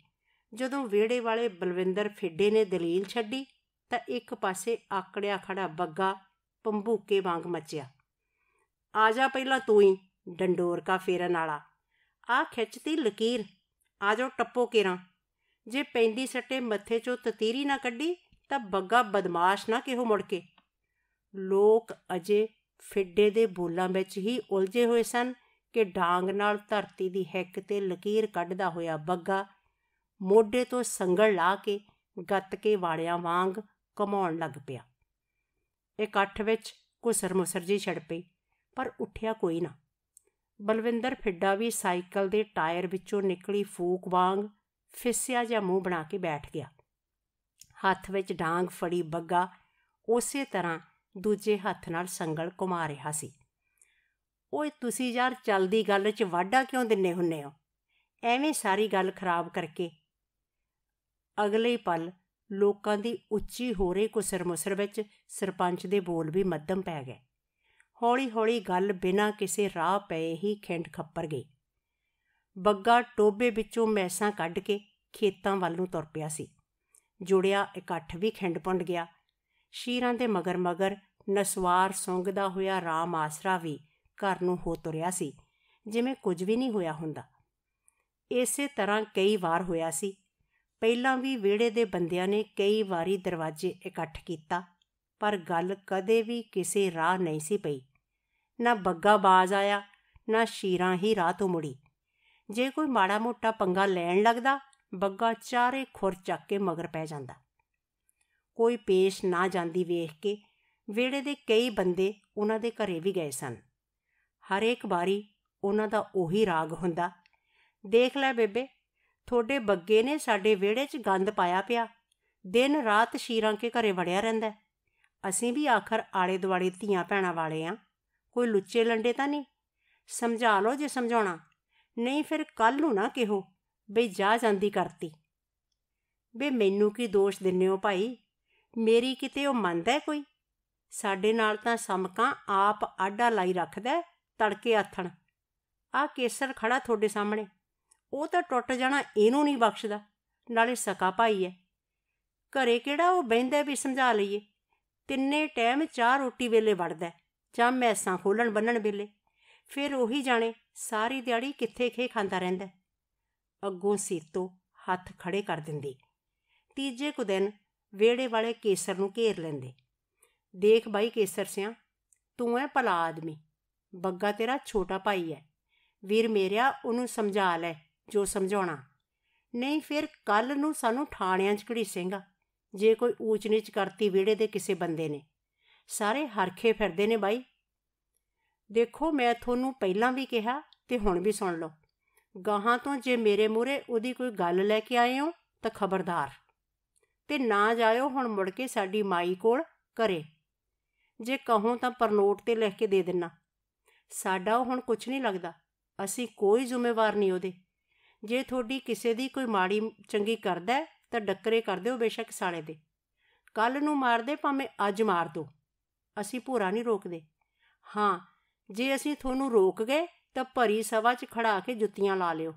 ਜਦੋਂ ਵੇੜੇ ਵਾਲੇ ਬਲਵਿੰਦਰ ਫਿੱਡੇ ਨੇ ਦਲੀਲ ਛੱਡੀ ਤਾਂ ਇੱਕ ਪਾਸੇ ਆਕੜਿਆ ਖੜਾ ਬੱਗਾ ਪੰਭੂਕੇ ਵਾਂਗ ਮੱਚਿਆ ਆ ਜਾ ਪਹਿਲਾਂ ਤੂੰ ਹੀ ਡੰਡੋਰ ਕਾ ਫੇਰਨ ਵਾਲਾ ਆ ਖਿੱਚਤੀ ਲਕੀਰ ਆ ਜਾ ਟੱਪੋ ਕੇਰਾ ਜੇ ਪੈਂਦੀ ਸੱਟੇ ਮੱਥੇ ਚੋਂ ਤਤੀਰੀ ਨਾ ਕੱਢੀ ਤਾਂ ਬੱਗਾ ਬਦਮਾਸ਼ ਨਾ ਕਿਹੋ ਮੁੜ ਕੇ ਲੋਕ ਅਜੇ ਫਿੱਡੇ ਦੇ ਬੋਲਾਂ ਵਿੱਚ ਹੀ ਉਲਝੇ ਹੋਏ ਸਨ ਕਿ ਡਾਂਗ ਨਾਲ ਧਰਤੀ ਦੀ ਹਿੱਕ ਤੇ ਲਕੀਰ ਕੱਢਦਾ ਹੋਇਆ ਬੱਗਾ ਮੋਢੇ ਤੋਂ ਸੰਗਲ ਲਾ ਕੇ ਗੱਤਕੇ ਵਾੜਿਆਂ ਵਾਂਗ ਕਮਾਉਣ ਲੱਗ ਪਿਆ ਇਕੱਠ ਵਿੱਚ ਕੁਸਰ ਮੁਸਰ ਜੀ ਛੜ ਪਈ ਪਰ ਉੱਠਿਆ ਕੋਈ ਨਾ ਬਲਵਿੰਦਰ ਫਿੱਡਾ ਵੀ ਸਾਈਕਲ ਦੇ ਟਾਇਰ ਵਿੱਚੋਂ ਨਿਕਲੀ ਫੂਕ ਵਾਂਗ ਫਿਸਿਆ ਜਾਂ ਮੂੰਹ ਬਣਾ ਕੇ ਬੈਠ ਗਿਆ ਹੱਥ ਵਿੱਚ ਡਾਂਗ ਫੜੀ ਬੱਗਾ ਉਸੇ ਤਰ੍ਹਾਂ ਦੂਜੇ ਹੱਥ ਨਾਲ ਸੰਗਲ ਘੁਮਾ ਰਿਹਾ ਸੀ ਓਏ ਤੁਸੀਂ ਯਾਰ ਚਲਦੀ ਗੱਲ 'ਚ ਵਾਢਾ ਕਿਉਂ ਦਿੰਨੇ ਹੁੰਨੇ ਹੋ ਐਵੇਂ ਸਾਰੀ ਗੱਲ ਖਰਾਬ ਕਰਕੇ ਅਗਲੇ ਪਲ ਲੋਕਾਂ ਦੀ ਉੱਚੀ ਹੋ ਰਹੀ ਕੁਸਰਮੁਸਰ ਵਿੱਚ ਸਰਪੰਚ ਦੇ ਬੋਲ ਵੀ ਮੱਧਮ ਪੈ ਗਏ ਹੌਲੀ-ਹੌਲੀ ਗੱਲ ਬਿਨਾਂ ਕਿਸੇ ਰਾਹ ਪਏ ਹੀ ਖਿੰਡ ਖੱਪਰ ਗਈ ਬੱਗਾ ਟੋਬੇ ਵਿੱਚੋਂ ਮੈਸਾਂ ਕੱਢ ਕੇ ਖੇਤਾਂ ਵੱਲ ਨੂੰ ਤੁਰ ਪਿਆ ਸੀ ਜੁੜਿਆ ਇਕੱਠ ਵੀ ਖਿੰਡ ਪੁੰਡ ਗਿਆ ਸ਼ੀਰਾਂ ਦੇ ਮਗਰ-ਮਗਰ ਨਸਵਾਰ ਸੁੰਘਦਾ ਹੋਇਆ ਰਾਮ ਆਸਰਾ ਵੀ ਘਰ ਨੂੰ ਹੋ ਤੁਰਿਆ ਸੀ ਜਿਵੇਂ ਕੁਝ ਵੀ ਨਹੀਂ ਹੋਇਆ ਹੁੰਦਾ ਇਸੇ ਤਰ੍ਹਾਂ ਕਈ ਵਾਰ ਹੋਇਆ ਸੀ ਪਹਿਲਾਂ ਵੀ ਵਿਹੜੇ ਦੇ ਬੰਦਿਆਂ ਨੇ ਕਈ ਵਾਰੀ ਦਰਵਾਜ਼ੇ ਇਕੱਠ ਕੀਤਾ ਪਰ ਗੱਲ ਕਦੇ ਵੀ ਕਿਸੇ ਰਾਹ ਨਹੀਂ ਸੀ ਪਈ ਨਾ ਬੱਗਾ ਬਾਜ਼ ਆਇਆ ਨਾ ਸ਼ੀਰਾਂ ਹੀ ਰਾਹ ਤੋਂ ਮੁੜੀ ਜੇ ਕੋਈ ਮਾੜਾ ਮੋਟਾ ਪੰਗਾ ਲੈਣ ਲੱਗਦਾ ਬੱਗਾ ਚਾਰੇ ਖੁਰ ਚੱਕ ਕੇ ਮਗਰ ਪੈ ਜਾਂਦਾ ਕੋਈ ਪੇਸ਼ ਨਾ ਜਾਂਦੀ ਵੇਖ ਕੇ ਵਿਹੜੇ ਦੇ ਕਈ ਬੰਦੇ ਉਹਨਾਂ ਦੇ ਘਰੇ ਵੀ ਗਏ ਸਨ ਹਰ ਇੱਕ ਵਾਰੀ ਉਹਨਾਂ ਦਾ ਉਹੀ ਰਾਗ ਹੁੰਦਾ ਦੇਖ ਲੈ ਬੇਬੇ ਤੁਹਾਡੇ ਬੱਗੇ ਨੇ ਸਾਡੇ ਵਿਹੜੇ 'ਚ ਗੰਦ ਪਾਇਆ ਪਿਆ ਦਿਨ ਰਾਤ ਸ਼ੀਰਾਂ ਕੇ ਘਰੇ ਵੜਿਆ ਰਹਿੰਦਾ ਅਸੀਂ ਵੀ ਆਖਰ ਆਲੇ ਦੁਆਲੇ ਧੀਆਂ ਭੈਣਾਂ ਵਾਲੇ ਆ ਕੋਈ ਲੁੱਚੇ ਲੰਡੇ ਤਾਂ ਨਹੀਂ ਸਮਝਾ ਲਓ ਜੇ ਸਮਝਾਉਣਾ ਨਹੀਂ ਫਿਰ ਕੱਲ ਨੂੰ ਨਾ ਕਿਹੋ ਬਈ ਜਾ ਜਾਂਦੀ ਕਰਤੀ ਬੇ ਮੈਨੂੰ ਕੀ ਦੋਸ਼ ਦਿੰਨੇ ਹੋ ਭਾਈ ਮੇਰੀ ਕਿਤੇ ਉਹ ਮੰਨਦਾ ਕੋਈ ਸਾਡੇ ਨਾਲ ਤਾਂ ਸਮਕਾਂ ਆਪ ਆਡਾ ਲਾਈ ਰੱਖਦਾ ਤੜਕੇ ਆਥਣ ਆ ਕੇਸਰ ਖੜਾ ਤੁਹਾਡੇ ਸਾਹਮਣੇ ਉਹ ਤਾਂ ਟੁੱਟ ਜਾਣਾ ਇਹਨੂੰ ਨਹੀਂ ਬਖਸ਼ਦਾ ਨਾਲੇ ਸਕਾ ਪਾਈ ਐ ਘਰੇ ਕਿਹੜਾ ਉਹ ਬੈੰਦਾ ਵੀ ਸਮਝਾ ਲਈਏ ਤਿੰਨੇ ਟਾਈਮ ਚਾਹ ਰੋਟੀ ਵੇਲੇ ਵੜਦਾ ਜਾਂ ਮੈਸਾਂ ਖੋਲਣ ਬੰਨਣ ਵੇਲੇ ਫਿਰ ਉਹੀ ਜਾਣੇ ਸਾਰੀ ਦਿਹਾੜੀ ਕਿੱਥੇ ਖੇ ਖਾਂਦਾ ਰਹਿੰਦਾ ਅੱਗੋਂ ਸੀਤੋ ਹੱਥ ਖੜੇ ਕਰ ਦਿੰਦੀ ਤੀਜੇ ਕੁ ਦਿਨ ਵੇੜੇ ਵਾਲੇ ਕੇਸਰ ਨੂੰ ਘੇਰ ਲੈਂਦੇ ਦੇਖ ਬਾਈ ਕੇਸਰ ਸਿਆ ਤੂੰ ਐ ਭਲਾ ਆਦਮੀ ਬੱਗਾ ਤੇਰਾ ਛੋਟਾ ਭਾਈ ਐ ਵੀਰ ਮੇਰਿਆ ਉਹਨੂੰ ਸਮਝਾ ਲੈ ਜੋ ਸਮਝਾਉਣਾ ਨਹੀਂ ਫਿਰ ਕੱਲ ਨੂੰ ਸਾਨੂੰ ਠਾਣਿਆਂ 'ਚ ਸਿੰਘਾ ਜੇ ਕੋਈ ਊਚ ਨੀਚ ਕਰਤੀ ਵਿੜੇ ਦੇ ਕਿਸੇ ਬੰਦੇ ਨੇ ਸਾਰੇ ਹਰਖੇ ਫਿਰਦੇ ਨੇ ਬਾਈ ਦੇਖੋ ਮੈਂ ਤੁਹਾਨੂੰ ਪਹਿਲਾਂ ਵੀ ਕਿਹਾ ਤੇ ਹੁਣ ਵੀ ਸੁਣ ਲਓ ਗਾਹਾਂ ਤੋਂ ਜੇ ਮੇਰੇ ਮੂਰੇ ਉਹਦੀ ਕੋਈ ਗੱਲ ਲੈ ਕੇ ਆਏ ਹੋ ਤਾਂ ਖਬਰਦਾਰ ਤੇ ਨਾ ਜਾਇਓ ਹੁਣ ਮੁੜ ਕੇ ਸਾਡੀ ਮਾਈ ਕੋਲ ਕਰੇ ਜੇ ਕਹੋ ਤਾਂ ਪਰਨੋਟ ਤੇ ਲਿਖ ਕੇ ਦੇ ਦੇਣਾ ਸਾਡਾ ਹੁਣ ਕੁਝ ਨਹੀਂ ਲੱਗਦਾ ਅਸੀਂ ਕੋਈ ਜ਼ਿੰਮੇਵਾਰ ਨਹੀਂ ਉਹਦੇ ਜੇ ਤੁਹਾਡੀ ਕਿਸੇ ਦੀ ਕੋਈ ਮਾੜੀ ਚੰਗੀ ਕਰਦਾ ਤਾਂ ਡੱਕਰੇ ਕਰ ਦਿਓ ਬੇਸ਼ੱਕ ਸਾਲੇ ਦੇ ਕੱਲ ਨੂੰ ਮਾਰਦੇ ਭਾਵੇਂ ਅੱਜ ਮਾਰ ਦੋ ਅਸੀਂ ਭੋਰਾ ਨਹੀਂ ਰੋਕਦੇ ਹਾਂ ਜੇ ਅਸੀਂ ਤੁਹਾਨੂੰ ਰੋਕ ਗਏ ਤਾਂ ਭਰੀ ਸਵਾ 'ਚ ਖੜਾ ਕੇ ਜੁੱਤੀਆਂ ਲਾ ਲਿਓ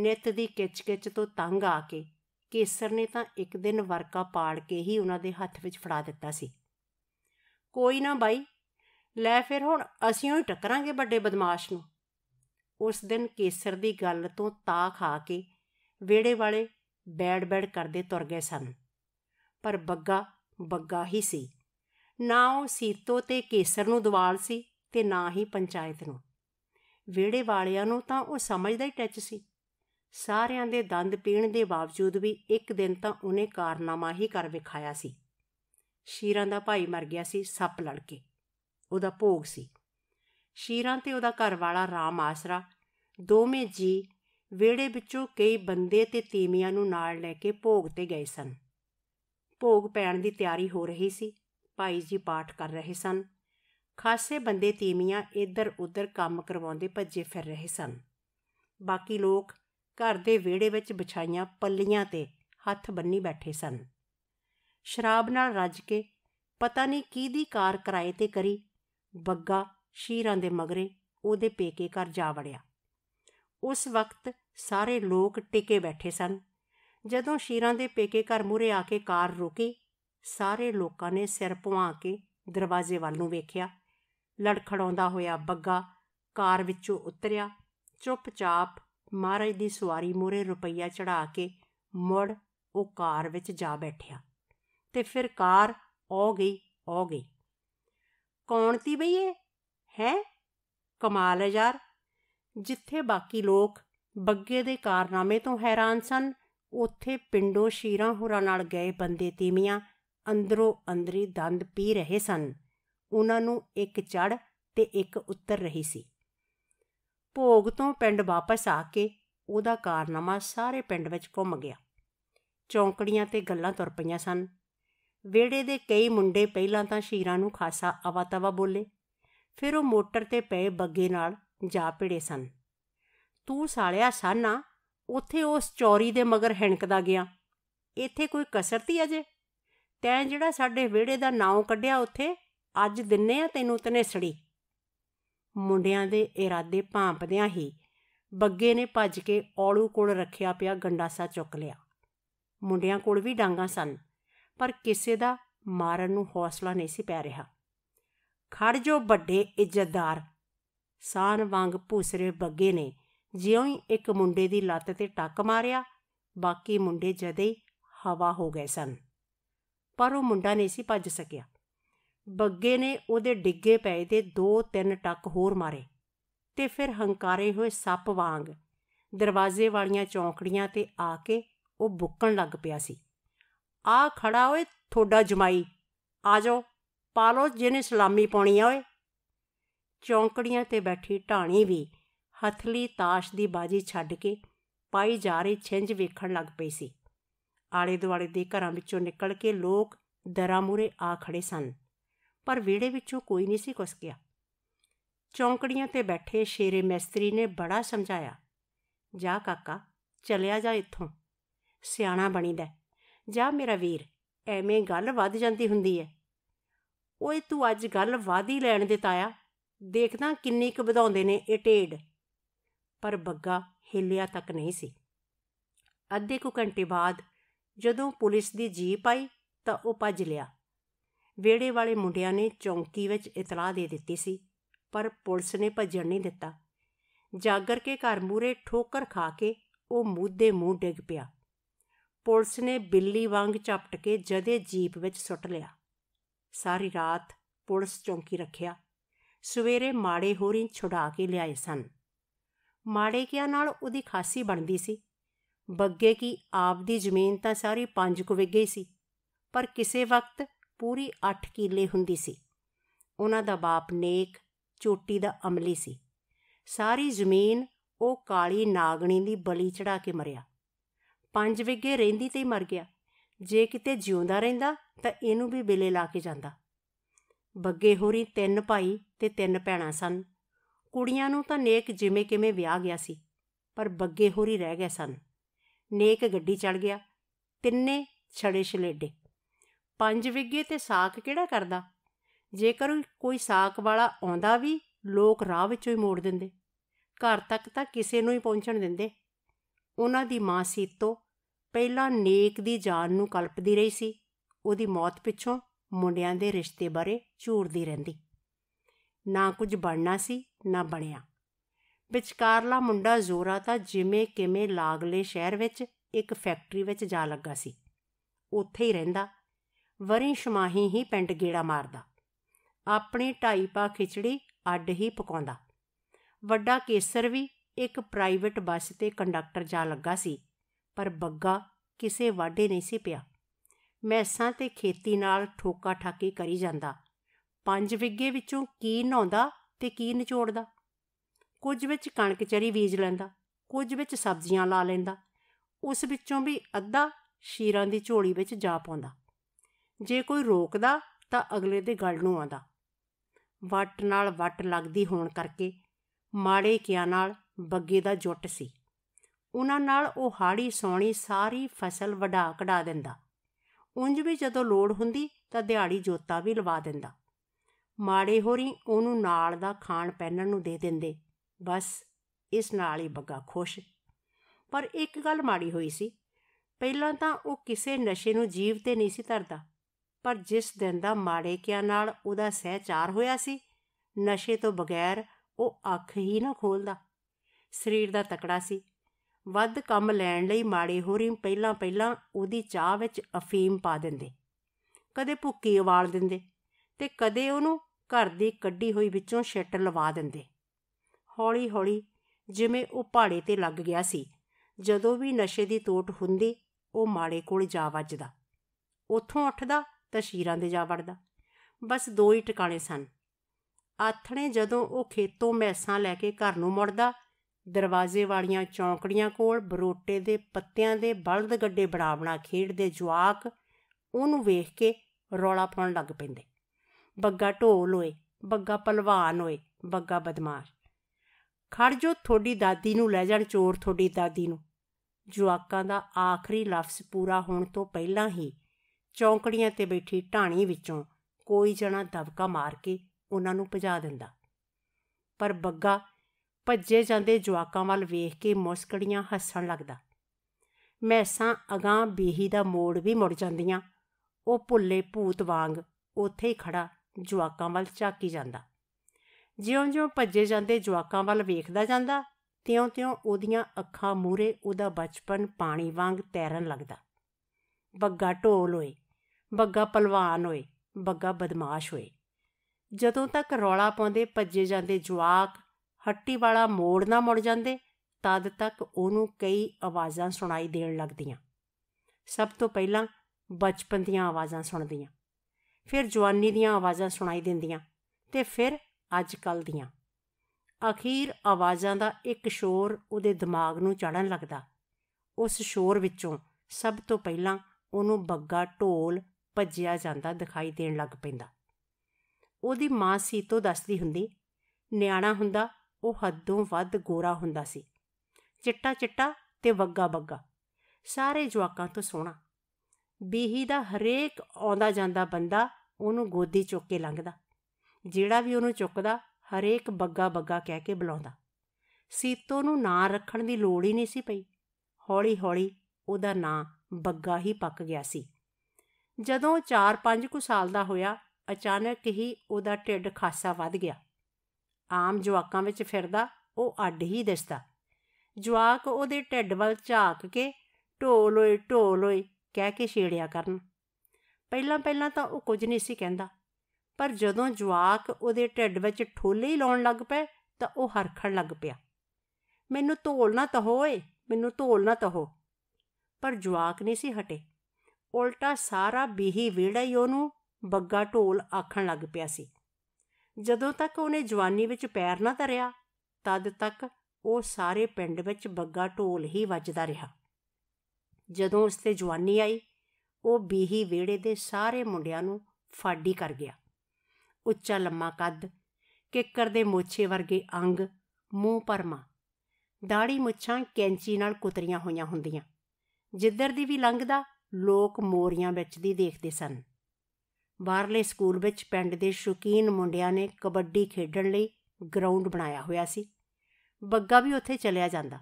ਨਿਤ ਦੀ ਕਿਚ ਕਿਚ ਤੋਂ ਤੰਗ ਆ ਕੇ ਕੇਸਰ ਨੇ ਤਾਂ ਇੱਕ ਦਿਨ ਵਰਕਾ ਪਾੜ ਕੇ ਹੀ ਉਹਨਾਂ ਦੇ ਹੱਥ ਵਿੱਚ ਫੜਾ ਦਿੱਤਾ ਸੀ ਕੋਈ ਨਾ ਬਾਈ ਲੈ ਫਿਰ ਹੁਣ ਅਸੀਂ ਉਹ ਟੱਕਰਾਂਗੇ ਵੱਡੇ ਬਦਮਾਸ਼ ਨੂੰ ਉਸ ਦਿਨ ਕੇਸਰ ਦੀ ਗੱਲ ਤੋਂ ਤਾ ਖਾ ਕੇ ਵੇੜੇ ਵਾਲੇ ਬੈੜ ਬੈੜ ਕਰਦੇ ਤੁਰ ਗਏ ਸਨ ਪਰ ਬੱਗਾ ਬੱਗਾ ਹੀ ਸੀ ਨਾ ਉਹ ਸੀਤੋ ਤੇ ਕੇਸਰ ਨੂੰ ਦਿਵਾਲ ਸੀ ਤੇ ਨਾ ਹੀ ਪੰਚਾਇਤ ਨੂੰ ਵੇੜੇ ਵਾਲਿਆਂ ਨੂੰ ਤਾਂ ਉਹ ਸਮਝਦਾ ਹੀ ਟੱਚ ਸੀ ਸਾਰਿਆਂ ਦੇ ਦੰਦ ਪੀਣ ਦੇ ਬਾਵਜੂਦ ਵੀ ਇੱਕ ਦਿਨ ਤਾਂ ਉਹਨੇ ਕਾਰਨਾਮਾ ਹੀ ਕਰ ਵਿਖਾਇਆ ਸੀ ਸ਼ੀਰਾਂ ਦਾ ਭਾਈ ਮਰ ਗਿਆ ਸੀ ਸੱਪ ਲੜ ਕੇ ਉਹਦਾ ਭੋਗ ਸੀ ਸ਼ੀਰਾਂ ਤੇ ਉਹਦਾ ਘਰ ਵਾਲਾ ਰਾਮ ਆਸਰਾ ਦੋਵੇਂ ਜੀ ਵਿਹੜੇ ਵਿੱਚੋਂ ਕਈ ਬੰਦੇ ਤੇ ਤੀਮੀਆਂ ਨੂੰ ਨਾਲ ਲੈ ਕੇ ਭੋਗ ਤੇ ਗਏ ਸਨ ਭੋਗ ਪੈਣ ਦੀ ਤਿਆਰੀ ਹੋ ਰਹੀ ਸੀ ਭਾਈ ਜੀ ਪਾਠ ਕਰ ਰਹੇ ਸਨ ਖਾਸੇ ਬੰਦੇ ਤੀਮੀਆਂ ਇੱਧਰ ਉੱਧਰ ਕੰਮ ਕਰਵਾਉਂਦੇ ਭੱਜੇ ਫਿਰ ਰਹੇ ਸਨ ਬਾਕੀ ਲੋਕ ਘਰ ਦੇ ਵਿਹੜੇ ਵਿੱਚ ਵਿਛਾਈਆਂ ਪੱਲੀਆਂ ਤੇ ਹੱਥ ਬੰਨੀ ਬੈਠੇ ਸਨ ਸ਼ਰਾਬ ਨਾਲ ਰੱਜ ਕੇ ਪਤਾ ਨਹੀਂ ਕੀ ਦੀ ਕਾਰ ਕਰਾਏ ਤੇ ਕਰੀ ਬੱਗਾ ਸ਼ੀਰਾਂ ਦੇ ਮਗਰੇ ਉਹਦੇ ਪੇਕੇ ਘਰ ਜਾ ਵੜਿਆ ਉਸ ਵਕਤ ਸਾਰੇ ਲੋਕ ਟਿਕੇ ਬੈਠੇ ਸਨ ਜਦੋਂ ਸ਼ੀਰਾਂ ਦੇ ਪੇਕੇ ਘਰ ਮੂਰੇ ਆ ਕੇ ਕਾਰ ਰੁਕੀ ਸਾਰੇ ਲੋਕਾਂ ਨੇ ਸਿਰ ਪੁਆ ਕੇ ਦਰਵਾਜ਼ੇ ਵੱਲ ਨੂੰ ਵੇਖਿਆ ਲੜਖੜਾਉਂਦਾ ਹੋਇਆ ਬੱਗਾ ਕਾਰ ਵਿੱਚੋਂ ਉਤਰਿਆ ਚੁੱਪਚਾਪ ਮਹਾਰਾਜ ਦੀ ਸਵਾਰੀ ਮੂਰੇ ਰੁਪਈਆ ਚੜਾ ਕੇ ਮੁੜ ਉਹ ਕਾਰ ਵਿੱਚ ਜਾ ਬੈਠਿਆ ਤੇ ਫਿਰ ਕਾਰ ਔ ਗਈ ਔ ਗਈ ਕੌਣ ਤੀ ਬਈਏ ਹੈ ਕਮਾਲ ਹੈ ਯਾਰ ਜਿੱਥੇ ਬਾਕੀ ਲੋਕ ਬੱਗੇ ਦੇ ਕਾਰਨਾਮੇ ਤੋਂ ਹੈਰਾਨ ਸਨ ਉੱਥੇ ਪਿੰਡੋਂ ਸ਼ੀਰਾਂ ਹੋਰਾਂ ਨਾਲ ਗਏ ਬੰਦੇ ਤੀਮੀਆਂ ਅੰਦਰੋਂ ਅੰਦਰੀ ਦੰਦ ਪੀ ਰਹੇ ਸਨ ਉਹਨਾਂ ਨੂੰ ਇੱਕ ਚੜ ਤੇ ਇੱਕ ਉੱਤਰ ਰਹੀ ਸੀ ਭੋਗ ਤੋਂ ਪਿੰਡ ਵਾਪਸ ਆ ਕੇ ਉਹਦਾ ਕਾਰਨਾਮਾ ਸਾਰੇ ਪਿੰਡ ਵਿੱਚ ਘੁੰਮ ਗਿਆ ਚੌਂਕੜੀਆਂ ਤੇ ਗੱਲਾਂ ਤੁਰ ਪਈਆਂ ਸਨ ਵਿਹੜੇ ਦੇ ਕਈ ਮੁੰਡੇ ਪਹਿਲਾਂ ਤਾਂ ਸ਼ੀਰਾਂ ਨੂੰ ਖਾਸਾ ਆਵਾਤਾਵਾ ਬੋਲੇ ਫਿਰ ਉਹ ਮੋਟਰ ਤੇ ਪਏ ਬੱਗੇ ਨਾਲ ਜਾ ਭਿੜੇ ਸਨ ਤੂੰ ਸਾਲਿਆ ਸਾਨਾ ਉੱਥੇ ਉਸ ਚੋਰੀ ਦੇ ਮਗਰ ਹਣਕਦਾ ਗਿਆ ਇੱਥੇ ਕੋਈ ਕਸਰਤੀ ਅਜੇ ਤੈਂ ਜਿਹੜਾ ਸਾਡੇ ਵਿਹੜੇ ਦਾ ਨਾਮ ਕੱਢਿਆ ਉੱਥੇ ਅੱਜ ਦਿੰਨੇ ਆ ਤੈਨੂੰ ਤਨੇਸੜੀ ਮੁੰਡਿਆਂ ਦੇ ਇਰਾਦੇ ਭਾਂਪਦਿਆਂ ਹੀ ਬੱਗੇ ਨੇ ਭੱਜ ਕੇ ਔਲੂ ਕੋਲ ਰੱਖਿਆ ਪਿਆ ਗੰਡਾਸਾ ਚੁੱਕ ਲਿਆ ਮੁੰਡਿਆਂ ਕੋਲ ਵੀ ਡਾਂਗਾ ਸਨ ਪਰ ਕਿਸੇ ਦਾ ਮਾਰਨ ਨੂੰ ਹੌਸਲਾ ਨਹੀਂ ਸੀ ਪੈ ਰਿਹਾ ਖੜ ਜੋ ਵੱਡੇ ਇੱਜ਼ਤਦਾਰ ਸਾਨ ਵਾਂਗ ਭੂਸਰੇ ਬੱਗੇ ਨੇ ਜਿਉਂ ਹੀ ਇੱਕ ਮੁੰਡੇ ਦੀ ਲੱਤ ਤੇ ਟੱਕ ਮਾਰਿਆ ਬਾਕੀ ਮੁੰਡੇ ਜਦੇ ਹਵਾ ਹੋ ਗਏ ਸਨ ਪਰ ਉਹ ਮੁੰਡਾ ਨਹੀਂ ਸੀ ਭੱਜ ਸਕਿਆ ਬੱਗੇ ਨੇ ਉਹਦੇ ਡਿੱਗੇ ਪਏ ਤੇ ਦੋ ਤਿੰਨ ਟੱਕ ਹੋਰ ਮਾਰੇ ਤੇ ਫਿਰ ਹੰਕਾਰੇ ਹੋਏ ਸੱਪ ਵਾਂਗ ਦਰਵਾਜ਼ੇ ਵਾਲੀਆਂ ਚੌਂਕੜੀਆਂ ਤੇ ਆ ਕੇ ਉਹ ਬੁੱਕਣ ਲੱਗ ਪਿਆ ਸੀ ਆ ਖੜਾ ਓਏ ਥੋੜਾ ਜਮਾਈ ਆ ਜਾਓ ਪਾ ਲੋ ਜਿਹਨੇ ਸਲਾਮੀ ਪਾਉਣੀ ਆ ਓਏ ਚੌਂਕੜੀਆਂ ਤੇ ਬੈਠੀ ਢਾਣੀ ਵੀ ਹਥਲੀ ਤਾਸ਼ ਦੀ ਬਾਜੀ ਛੱਡ ਕੇ ਪਾਈ ਜਾ ਰਹੀ ਛਿੰਝ ਵੇਖਣ ਲੱਗ ਪਈ ਸੀ ਆਲੇ ਦੁਆਲੇ ਦੇ ਘਰਾਂ ਵਿੱਚੋਂ ਨਿਕਲ ਕੇ ਲੋਕ ਦਰਾਂ ਮੂਰੇ ਆ ਖੜੇ ਸਨ ਪਰ ਵਿੜੇ ਵਿੱਚੋਂ ਕੋਈ ਨਹੀਂ ਸੀ ਕੁਸ ਗਿਆ ਚੌਂਕੜੀਆਂ ਤੇ ਬੈਠੇ ਸ਼ੇਰੇ ਮੈਸਤਰੀ ਨੇ ਬੜਾ ਸਮਝਾਇਆ ਜਾ ਕਾਕਾ ਚਲਿਆ ਜਾ ਇੱਥੋਂ ਸਿਆਣਾ ਬਣੀਦਾ ਜਾ ਮੇਰਾ ਵੀਰ ਐਵੇਂ ਗੱਲ ਵੱਧ ਜਾਂਦੀ ਹੁੰਦੀ ਹੈ ਓਏ ਤੂੰ ਅੱਜ ਗੱਲ ਵਾਦੀ ਲੈਣ ਦੇ ਤਾਇਆ ਦੇਖਦਾ ਕਿੰਨੀ ਕੁ ਵਧਾਉਂਦੇ ਨੇ ਇਹ ਢੇਡ ਪਰ ਬੱਗਾ ਹਿੱਲਿਆ ਤੱਕ ਨਹੀਂ ਸੀ ਅੱਧੇ ਕੁ ਘੰਟੇ ਬਾਅਦ ਜਦੋਂ ਪੁਲਿਸ ਦੀ ਜੀਪ ਆਈ ਤਾਂ ਉਹ ਭੱਜ ਲਿਆ ਵੇੜੇ ਵਾਲੇ ਮੁੰਡਿਆਂ ਨੇ ਚੌਂਕੀ ਵਿੱਚ ਇਤਲਾਹ ਦੇ ਦਿੱਤੀ ਸੀ ਪਰ ਪੁਲਿਸ ਨੇ ਭੱਜਣ ਨਹੀਂ ਦਿੱਤਾ ਜਾਗਰ ਕੇ ਘਰ ਮੂਰੇ ਠੋਕਰ ਖਾ ਕੇ ਉਹ ਮੂਦੇ ਮੂੰਹ ਡਿੱਗ ਪਿਆ ਪੁਲਿਸ ਨੇ ਬਿੱਲੀ ਵਾਂਗ ਚਪਟ ਕੇ ਜਦੇ ਜੀਪ ਵਿੱਚ ਸੁੱਟ ਲਿਆ ਸਾਰੀ ਰਾਤ ਪੁਲਿਸ ਚੌਂਕੀ ਰੱਖਿਆ ਸਵੇਰੇ ਮਾੜੇ ਹੋਰੀ ਛੁਡਾ ਕੇ ਲਿਆਏ ਸਨ ਮਾੜੇ ਕਿਆ ਨਾਲ ਉਹਦੀ ਖਾਸੀ ਬਣਦੀ ਸੀ ਬੱਗੇ ਕੀ ਆਪ ਦੀ ਜ਼ਮੀਨ ਤਾਂ ਸਾਰੀ 5 ਕੁ ਵਿਗੇ ਸੀ ਪਰ ਕਿਸੇ ਵਕਤ ਪੂਰੀ 8 ਕਿੱਲੇ ਹੁੰਦੀ ਸੀ ਉਹਨਾਂ ਦਾ ਬਾਪ ਨੇਕ ਚੋਟੀ ਦਾ ਅਮਲੀ ਸੀ ਸਾਰੀ ਜ਼ਮੀਨ ਉਹ ਕਾਲੀ ਨਾਗਣੀ ਦੀ ਬਲੀ ਚੜਾ ਕੇ ਮਰਿਆ 5 ਵਿਗੇ ਰਹਿੰਦੀ ਤੇ ਮਰ ਗਿਆ ਜੇ ਕਿਤੇ ਜਿਉਂਦਾ ਰਹਿੰਦਾ ਤਾਂ ਇਹਨੂੰ ਵੀ ਬੇਲੇ ਲਾ ਕੇ ਜਾਂਦਾ ਬੱਗੇ ਹੋਰੀ ਤਿੰਨ ਭਾਈ ਤੇ ਤਿੰਨ ਭੈਣਾਂ ਸਨ ਕੁੜੀਆਂ ਨੂੰ ਤਾਂ ਨੇਕ ਜਿਵੇਂ ਕਿਵੇਂ ਵਿਆਹ ਗਿਆ ਸੀ ਪਰ ਬੱਗੇ ਹੋਰੀ ਰਹਿ ਗਏ ਸਨ ਨੇਕ ਗੱਡੀ ਚੜ ਗਿਆ ਤਿੰਨੇ ਛੜੇ ਛਲੇਡੇ ਪੰਜ ਵਿੱਗੇ ਤੇ ਸਾਖ ਕਿਹੜਾ ਕਰਦਾ ਜੇਕਰ ਕੋਈ ਸਾਖ ਵਾਲਾ ਆਉਂਦਾ ਵੀ ਲੋਕ ਰਾਹ ਵਿੱਚੋਂ ਹੀ ਮੋੜ ਦਿੰਦੇ ਘਰ ਤੱਕ ਤਾਂ ਕਿਸੇ ਨੂੰ ਹੀ ਪਹੁੰਚਣ ਦਿੰਦੇ ਉਹਨਾਂ ਦੀ ਮਾਂ ਸੀਤੋ ਪਹਿਲਾਂ ਨੇਕ ਦੀ ਜਾਨ ਨੂੰ ਕਲਪਦੀ ਰਹੀ ਸੀ ਉਹਦੀ ਮੌਤ ਪਿੱਛੋਂ ਮੁੰਡਿਆਂ ਦੇ ਰਿਸ਼ਤੇ ਬਾਰੇ ਝੂਰਦੀ ਰਹਿੰਦੀ ਨਾ ਕੁਝ ਬਣਨਾ ਸੀ ਨਾ ਬਣਿਆ ਵਿਚਕਾਰਲਾ ਮੁੰਡਾ ਜ਼ੋਰਾ ਤਾਂ ਜਿਵੇਂ ਕਿਵੇਂ ਲਾਗਲੇ ਸ਼ਹਿਰ ਵਿੱਚ ਇੱਕ ਫੈਕਟਰੀ ਵਿੱਚ ਜਾ ਲੱਗਾ ਸੀ ਉੱਥੇ ਹੀ ਰਹਿੰਦਾ ਵਰੀ ਸ਼ਮਾਹੀ ਹੀ ਪਿੰਡ ਗੇੜਾ ਮਾਰਦਾ ਆਪਣੀ ਢਾਈ ਪਾ ਖਿਚੜੀ ਅੱਡ ਹੀ ਪਕਾਉਂਦਾ ਵੱਡਾ ਕੇਸਰ ਵੀ ਇੱਕ ਪ੍ਰਾਈਵੇਟ ਬੱਸ ਤੇ ਕੰਡਕਟਰ ਜਾ ਲੱਗਾ ਸੀ ਪਰ ਬੱਗਾ ਕਿਸੇ ਵਾਢੇ ਨਹੀਂ ਸੀ ਪਿਆ ਮੈਸਾਂ ਤੇ ਖੇਤੀ ਨਾਲ ਠੋਕਾ ਠਾਕੀ ਕਰੀ ਜਾਂਦਾ ਪੰਜ ਵਿੱਗੇ ਵਿੱਚੋਂ ਕੀ ਨਹਾਉਂਦਾ ਤੇ ਕੀ ਨਿਚੋੜਦਾ ਕੁਝ ਵਿੱਚ ਕਣਕ ਚਰੀ ਬੀਜ ਲੈਂਦਾ ਕੁਝ ਵਿੱਚ ਸਬਜ਼ੀਆਂ ਲਾ ਲੈਂਦਾ ਉਸ ਵਿੱਚੋਂ ਵੀ ਅੱਧਾ ਸ਼ੀਰਾਂ ਦੀ ਝੋਲੀ ਵਿੱਚ ਜਾ ਪਾਉਂਦਾ ਜੇ ਕੋਈ ਰੋਕਦਾ ਤਾਂ ਅਗਲੇ ਦੇ ਗੱਲ ਨੂੰ ਆਉਂਦਾ ਵੱਟ ਨਾਲ ਵੱਟ ਲੱਗਦੀ ਹੋਣ ਕਰਕੇ ਮਾੜੇ ਕਿਆਂ ਨਾਲ ਬੱਗੇ ਦਾ ਜੁੱਟ ਸੀ ਉਹਨਾਂ ਨਾਲ ਉਹ ਹਾੜੀ ਸੌਣੀ ਸਾਰੀ ਫਸਲ ਵਢਾ ਕਢਾ ਦਿੰਦਾ ਉੰਜ ਵੀ ਜਦੋਂ ਲੋੜ ਹੁੰਦੀ ਤਾਂ ਦਿਹਾੜੀ ਜੋਤਾ ਵੀ ਲਵਾ ਦਿੰਦਾ ਮਾੜੇ ਹੋਰੀ ਉਹਨੂੰ ਨਾਲ ਦਾ ਖਾਣ ਪਹਿਨਣ ਨੂੰ ਦੇ ਦਿੰਦੇ ਬਸ ਇਸ ਨਾਲ ਹੀ ਬੱਗਾ ਖੁਸ਼ ਪਰ ਇੱਕ ਗੱਲ ਮਾੜੀ ਹੋਈ ਸੀ ਪਹਿਲਾਂ ਤਾਂ ਉਹ ਕਿਸੇ ਨਸ਼ੇ ਨੂੰ ਜੀਵ ਤੇ ਨਹੀਂ ਸੀ ਧਰਦਾ ਪਰ ਜਿਸ ਦਿਨ ਦਾ ਮਾੜੇ ਕਿਆ ਨਾਲ ਉਹਦਾ ਸਹਿਚਾਰ ਹੋਇਆ ਸੀ ਨਸ਼ੇ ਤੋਂ ਬਗੈਰ ਉਹ ਅੱਖ ਹੀ ਨਾ ਖੋਲਦਾ ਸਰੀਰ ਦਾ ਤਕੜਾ ਸੀ ਵੱਧ ਕੰਮ ਲੈਣ ਲਈ ਮਾੜੇ ਹੋਰੀ ਪਹਿਲਾਂ ਪਹਿਲਾਂ ਉਹਦੀ ਚਾਹ ਵਿੱਚ ਅਫੀਮ ਪਾ ਦਿੰਦੇ ਕਦੇ ਭੁੱਕੀ ਉਬਾਲ ਦਿੰਦੇ ਤੇ ਕਦੇ ਉਹਨੂੰ ਘਰ ਦੀ ਕੱਢੀ ਹੋਈ ਵਿੱਚੋਂ ਛੱਟ ਲਵਾ ਦਿੰਦੇ ਹੌਲੀ ਹੌਲੀ ਜਿਵੇਂ ਉਹ ਪਹਾੜੇ ਤੇ ਲੱਗ ਗਿਆ ਸੀ ਜਦੋਂ ਵੀ ਨਸ਼ੇ ਦੀ ਤੋਟ ਹੁੰਦੀ ਉਹ ਮਾੜੇ ਕੋਲ ਜਾ ਵੱਜਦਾ ਉੱਥੋਂ ਉੱਠਦਾ ਤਾਂ ਸ਼ੀਰਾਂ ਦੇ ਜਾ ਵੜਦਾ ਬਸ ਦੋ ਹੀ ਟਿਕਾਣੇ ਸਨ ਆਥਣੇ ਜਦੋਂ ਉਹ ਖੇਤੋਂ ਮੈਸਾਂ ਲੈ ਕੇ ਘਰ ਨੂੰ ਮੁੜਦਾ ਦਰਵਾਜ਼ੇ ਵਾਲੀਆਂ ਚੌਂਕੜੀਆਂ ਕੋਲ ਬਰੋਟੇ ਦੇ ਪੱਤਿਆਂ ਦੇ ਬਲਦ ਗੱਡੇ ਬਣਾ ਬਣਾ ਖੇਡਦੇ ਜਵਾਕ ਉਹਨੂੰ ਵੇਖ ਕੇ ਰੌਲਾ ਪਾਉਣ ਲੱਗ ਪੈਂਦੇ ਬੱਗਾ ਢੋਲ ਹੋਏ ਬੱਗਾ ਪਹਿਲਵਾਨ ਹੋਏ ਬੱਗਾ ਬਦਮਾਸ਼ ਖੜ ਜੋ ਥੋੜੀ ਦਾਦੀ ਨੂੰ ਲੈ ਜਾਣ ਚੋਰ ਥੋੜੀ ਦਾਦੀ ਨੂੰ ਜਵਾਕਾਂ ਦਾ ਆਖਰੀ ਲਫ਼ਜ਼ ਪੂਰਾ ਹੋਣ ਤੋਂ ਪਹਿਲਾਂ ਹੀ ਚੌਂਕੜੀਆਂ ਤੇ ਬੈਠੀ ਢਾਣੀ ਵਿੱਚੋਂ ਕੋਈ ਜਣਾ ਦਬਕਾ ਮਾਰ ਕੇ ਉਹਨਾਂ ਨੂੰ ਭਜਾ ਦਿੰਦਾ ਪਰ ਬੱਗਾ ਭੱਜੇ ਜਾਂਦੇ ਜਵਾਕਾਂ ਵੱਲ ਵੇਖ ਕੇ ਮੁਸਕੜੀਆਂ ਹੱਸਣ ਲੱਗਦਾ ਮੈਸਾਂ ਅਗਾਂ ਬੀਹੀ ਦਾ ਮੋੜ ਵੀ ਮੁੜ ਜਾਂਦੀਆਂ ਉਹ ਭੁੱਲੇ ਭੂਤ ਵਾਂਗ ਉੱਥੇ ਹੀ ਖੜਾ ਜਵਾਕਾਂ ਵੱਲ ਝਾਕੀ ਜਾਂਦਾ ਜਿਉਂ-ਜਿਉਂ ਭੱਜੇ ਜਾਂਦੇ ਜਵਾਕਾਂ ਵੱਲ ਵੇਖਦਾ ਜਾਂਦਾ ਤਿਉਂ-ਤਿਉਂ ਉਹਦੀਆਂ ਅੱਖਾਂ ਮੂਰੇ ਉਹਦਾ ਬਚਪਨ ਪਾਣੀ ਵਾਂਗ ਤੈਰਨ ਲੱਗਦਾ ਬੱਗਾ ਢੋਲ ਹੋਏ ਬੱਗਾ ਪਹਿਲਵਾਨ ਹੋਏ ਬੱਗਾ ਬਦਮਾਸ਼ ਹੋਏ ਜਦੋਂ ਤੱਕ ਰੌਲਾ ਪਾਉਂਦੇ ਭੱਜੇ ਜਾਂਦੇ ਜਵਾਕ ਹੱਟੀ ਵਾਲਾ ਮੋੜ ਨਾ ਮੁੜ ਜਾਂਦੇ ਤਦ ਤੱਕ ਉਹਨੂੰ ਕਈ ਆਵਾਜ਼ਾਂ ਸੁਣਾਈ ਦੇਣ ਲੱਗਦੀਆਂ ਸਭ ਤੋਂ ਪਹਿਲਾਂ ਬਚਪਨ ਦੀਆਂ ਆਵਾਜ਼ਾਂ ਸੁਣਦੀਆਂ ਫਿਰ ਜਵਾਨੀ ਦੀਆਂ ਆਵਾਜ਼ਾਂ ਸੁਣਾਈ ਦਿੰਦੀਆਂ ਤੇ ਫਿਰ ਅੱਜ ਕੱਲ ਦੀਆਂ ਅਖੀਰ ਆਵਾਜ਼ਾਂ ਦਾ ਇੱਕ ਸ਼ੋਰ ਉਹਦੇ ਦਿਮਾਗ ਨੂੰ ਚੜਨ ਲੱਗਦਾ ਉਸ ਸ਼ੋਰ ਵਿੱਚੋਂ ਸਭ ਤੋਂ ਪਹਿਲਾਂ ਉਹਨੂੰ ਬੱਗਾ ਢੋਲ ਭੱਜਿਆ ਜਾਂਦਾ ਦਿਖਾਈ ਦੇਣ ਲੱਗ ਪੈਂਦਾ ਉਹਦੀ ਮਾਂ ਸੀਤੋ ਦੱਸਦੀ ਹੁੰਦੀ ਨਿਆਣਾ ਹੁੰਦਾ ਉਹ ਹੱਦੋਂ ਵੱਧ ਗੋਰਾ ਹੁੰਦਾ ਸੀ ਚਿੱਟਾ ਚਿੱਟਾ ਤੇ ਵੱਗਾ ਵੱਗਾ ਸਾਰੇ ਜਵਾਕਾਂ ਤੋਂ ਸੋਹਣਾ ਬੀਹੀ ਦਾ ਹਰੇਕ ਆਉਂਦਾ ਜਾਂਦਾ ਬੰਦਾ ਉਹਨੂੰ ਗੋਦੀ ਚੁੱਕ ਕੇ ਲੰਘਦਾ ਜਿਹੜਾ ਵੀ ਉਹਨੂੰ ਚੁੱਕਦਾ ਹਰੇਕ ਬੱਗਾ ਬੱਗਾ ਕਹਿ ਕੇ ਬੁਲਾਉਂਦਾ ਸੀਤੋ ਨੂੰ ਨਾਂ ਰੱਖਣ ਦੀ ਲੋੜ ਹੀ ਨਹੀਂ ਸੀ ਪਈ ਹੌਲੀ ਹੌਲੀ ਉਹਦਾ ਨਾਂ ਬੱਗਾ ਹੀ ਪੱਕ ਗਿਆ ਸੀ ਜਦੋਂ 4-5 ਕੁ ਸਾਲ ਦਾ ਹੋਇਆ ਅਚਾਨਕ ਹੀ ਉਹਦਾ ਢਿੱਡ ਖਾਸਾ ਵੱਧ ਗਿਆ ਆਮ ਜਵਾਕਾਂ ਵਿੱਚ ਫਿਰਦਾ ਉਹ ਅੱਡ ਹੀ ਦਿਸਦਾ ਜਵਾਕ ਉਹਦੇ ਢਿੱਡ ਵੱਲ ਝਾਕ ਕੇ ਢੋਲ ਓਏ ਢੋਲ ਓਏ ਕਹਿ ਕੇ ਛੇੜਿਆ ਕਰਨ ਪਹਿਲਾਂ ਪਹਿਲਾਂ ਤਾਂ ਉਹ ਕੁਝ ਨਹੀਂ ਸੀ ਕਹਿੰਦਾ ਪਰ ਜਦੋਂ ਜਵਾਕ ਉਹਦੇ ਢਿੱਡ ਵਿੱਚ ਠੋਲੇ ਹੀ ਲਾਉਣ ਲੱਗ ਪਏ ਤਾਂ ਉਹ ਹਰਖਣ ਲੱਗ ਪਿਆ ਮੈਨੂੰ ਢੋਲ ਨਾ ਤਹੋ ਮੈਨੂੰ ਢੋਲ ਨਾ ਤਹੋ ਪਰ ਜਵਾਕ ਨਹੀਂ ਸੀ ਹਟੇ ਉਲਟਾ ਸਾਰਾ ਬੀਹੀ ਵਿਹੜਾ ਹੀ ਉਹਨੂੰ ਬੱਗਾ ਢੋਲ ਆਖਣ ਲੱਗ ਪਿਆ ਸੀ ਜਦੋਂ ਤੱਕ ਉਹਨੇ ਜਵਾਨੀ ਵਿੱਚ ਪੈਰ ਨਾ ਧਰਿਆ ਤਦ ਤੱਕ ਉਹ ਸਾਰੇ ਪਿੰਡ ਵਿੱਚ ਬੱਗਾ ਢੋਲ ਹੀ ਵੱਜਦਾ ਰਿਹਾ ਜਦੋਂ ਉਸ ਤੇ ਜਵਾਨੀ ਆਈ ਉਹ ਬੀਹੀ ਵਿਹੜੇ ਦੇ ਸਾਰੇ ਮੁੰਡਿਆਂ ਨੂੰ ਫਾੜੀ ਕਰ ਗਿਆ ਉੱਚਾ ਲੰਮਾ ਕੱਦ ਕਿੱਕਰ ਦੇ ਮੋਛੇ ਵਰਗੇ ਅੰਗ ਮੂੰਹ ਪਰਮਾ ਦਾੜੀ ਮੁੱਛਾਂ ਕੈਂਚੀ ਨਾਲ ਕੁਤਰੀਆਂ ਹੋਈਆਂ ਹੁੰਦੀਆਂ ਜਿੱਧਰ ਦੀ ਵੀ ਲੰਘਦਾ ਲੋਕ ਮੋਰੀਆਂ ਵਿੱਚ ਦੀ ਦੇਖਦੇ ਸਨ ਬਾਹਰਲੇ ਸਕੂਲ ਵਿੱਚ ਪਿੰਡ ਦੇ ਸ਼ੌਕੀਨ ਮੁੰਡਿਆਂ ਨੇ ਕਬੱਡੀ ਖੇਡਣ ਲਈ ਗਰਾਊਂਡ ਬਣਾਇਆ ਹੋਇਆ ਸੀ ਬੱਗਾ ਵੀ ਉੱਥੇ ਚਲਿਆ ਜਾਂਦਾ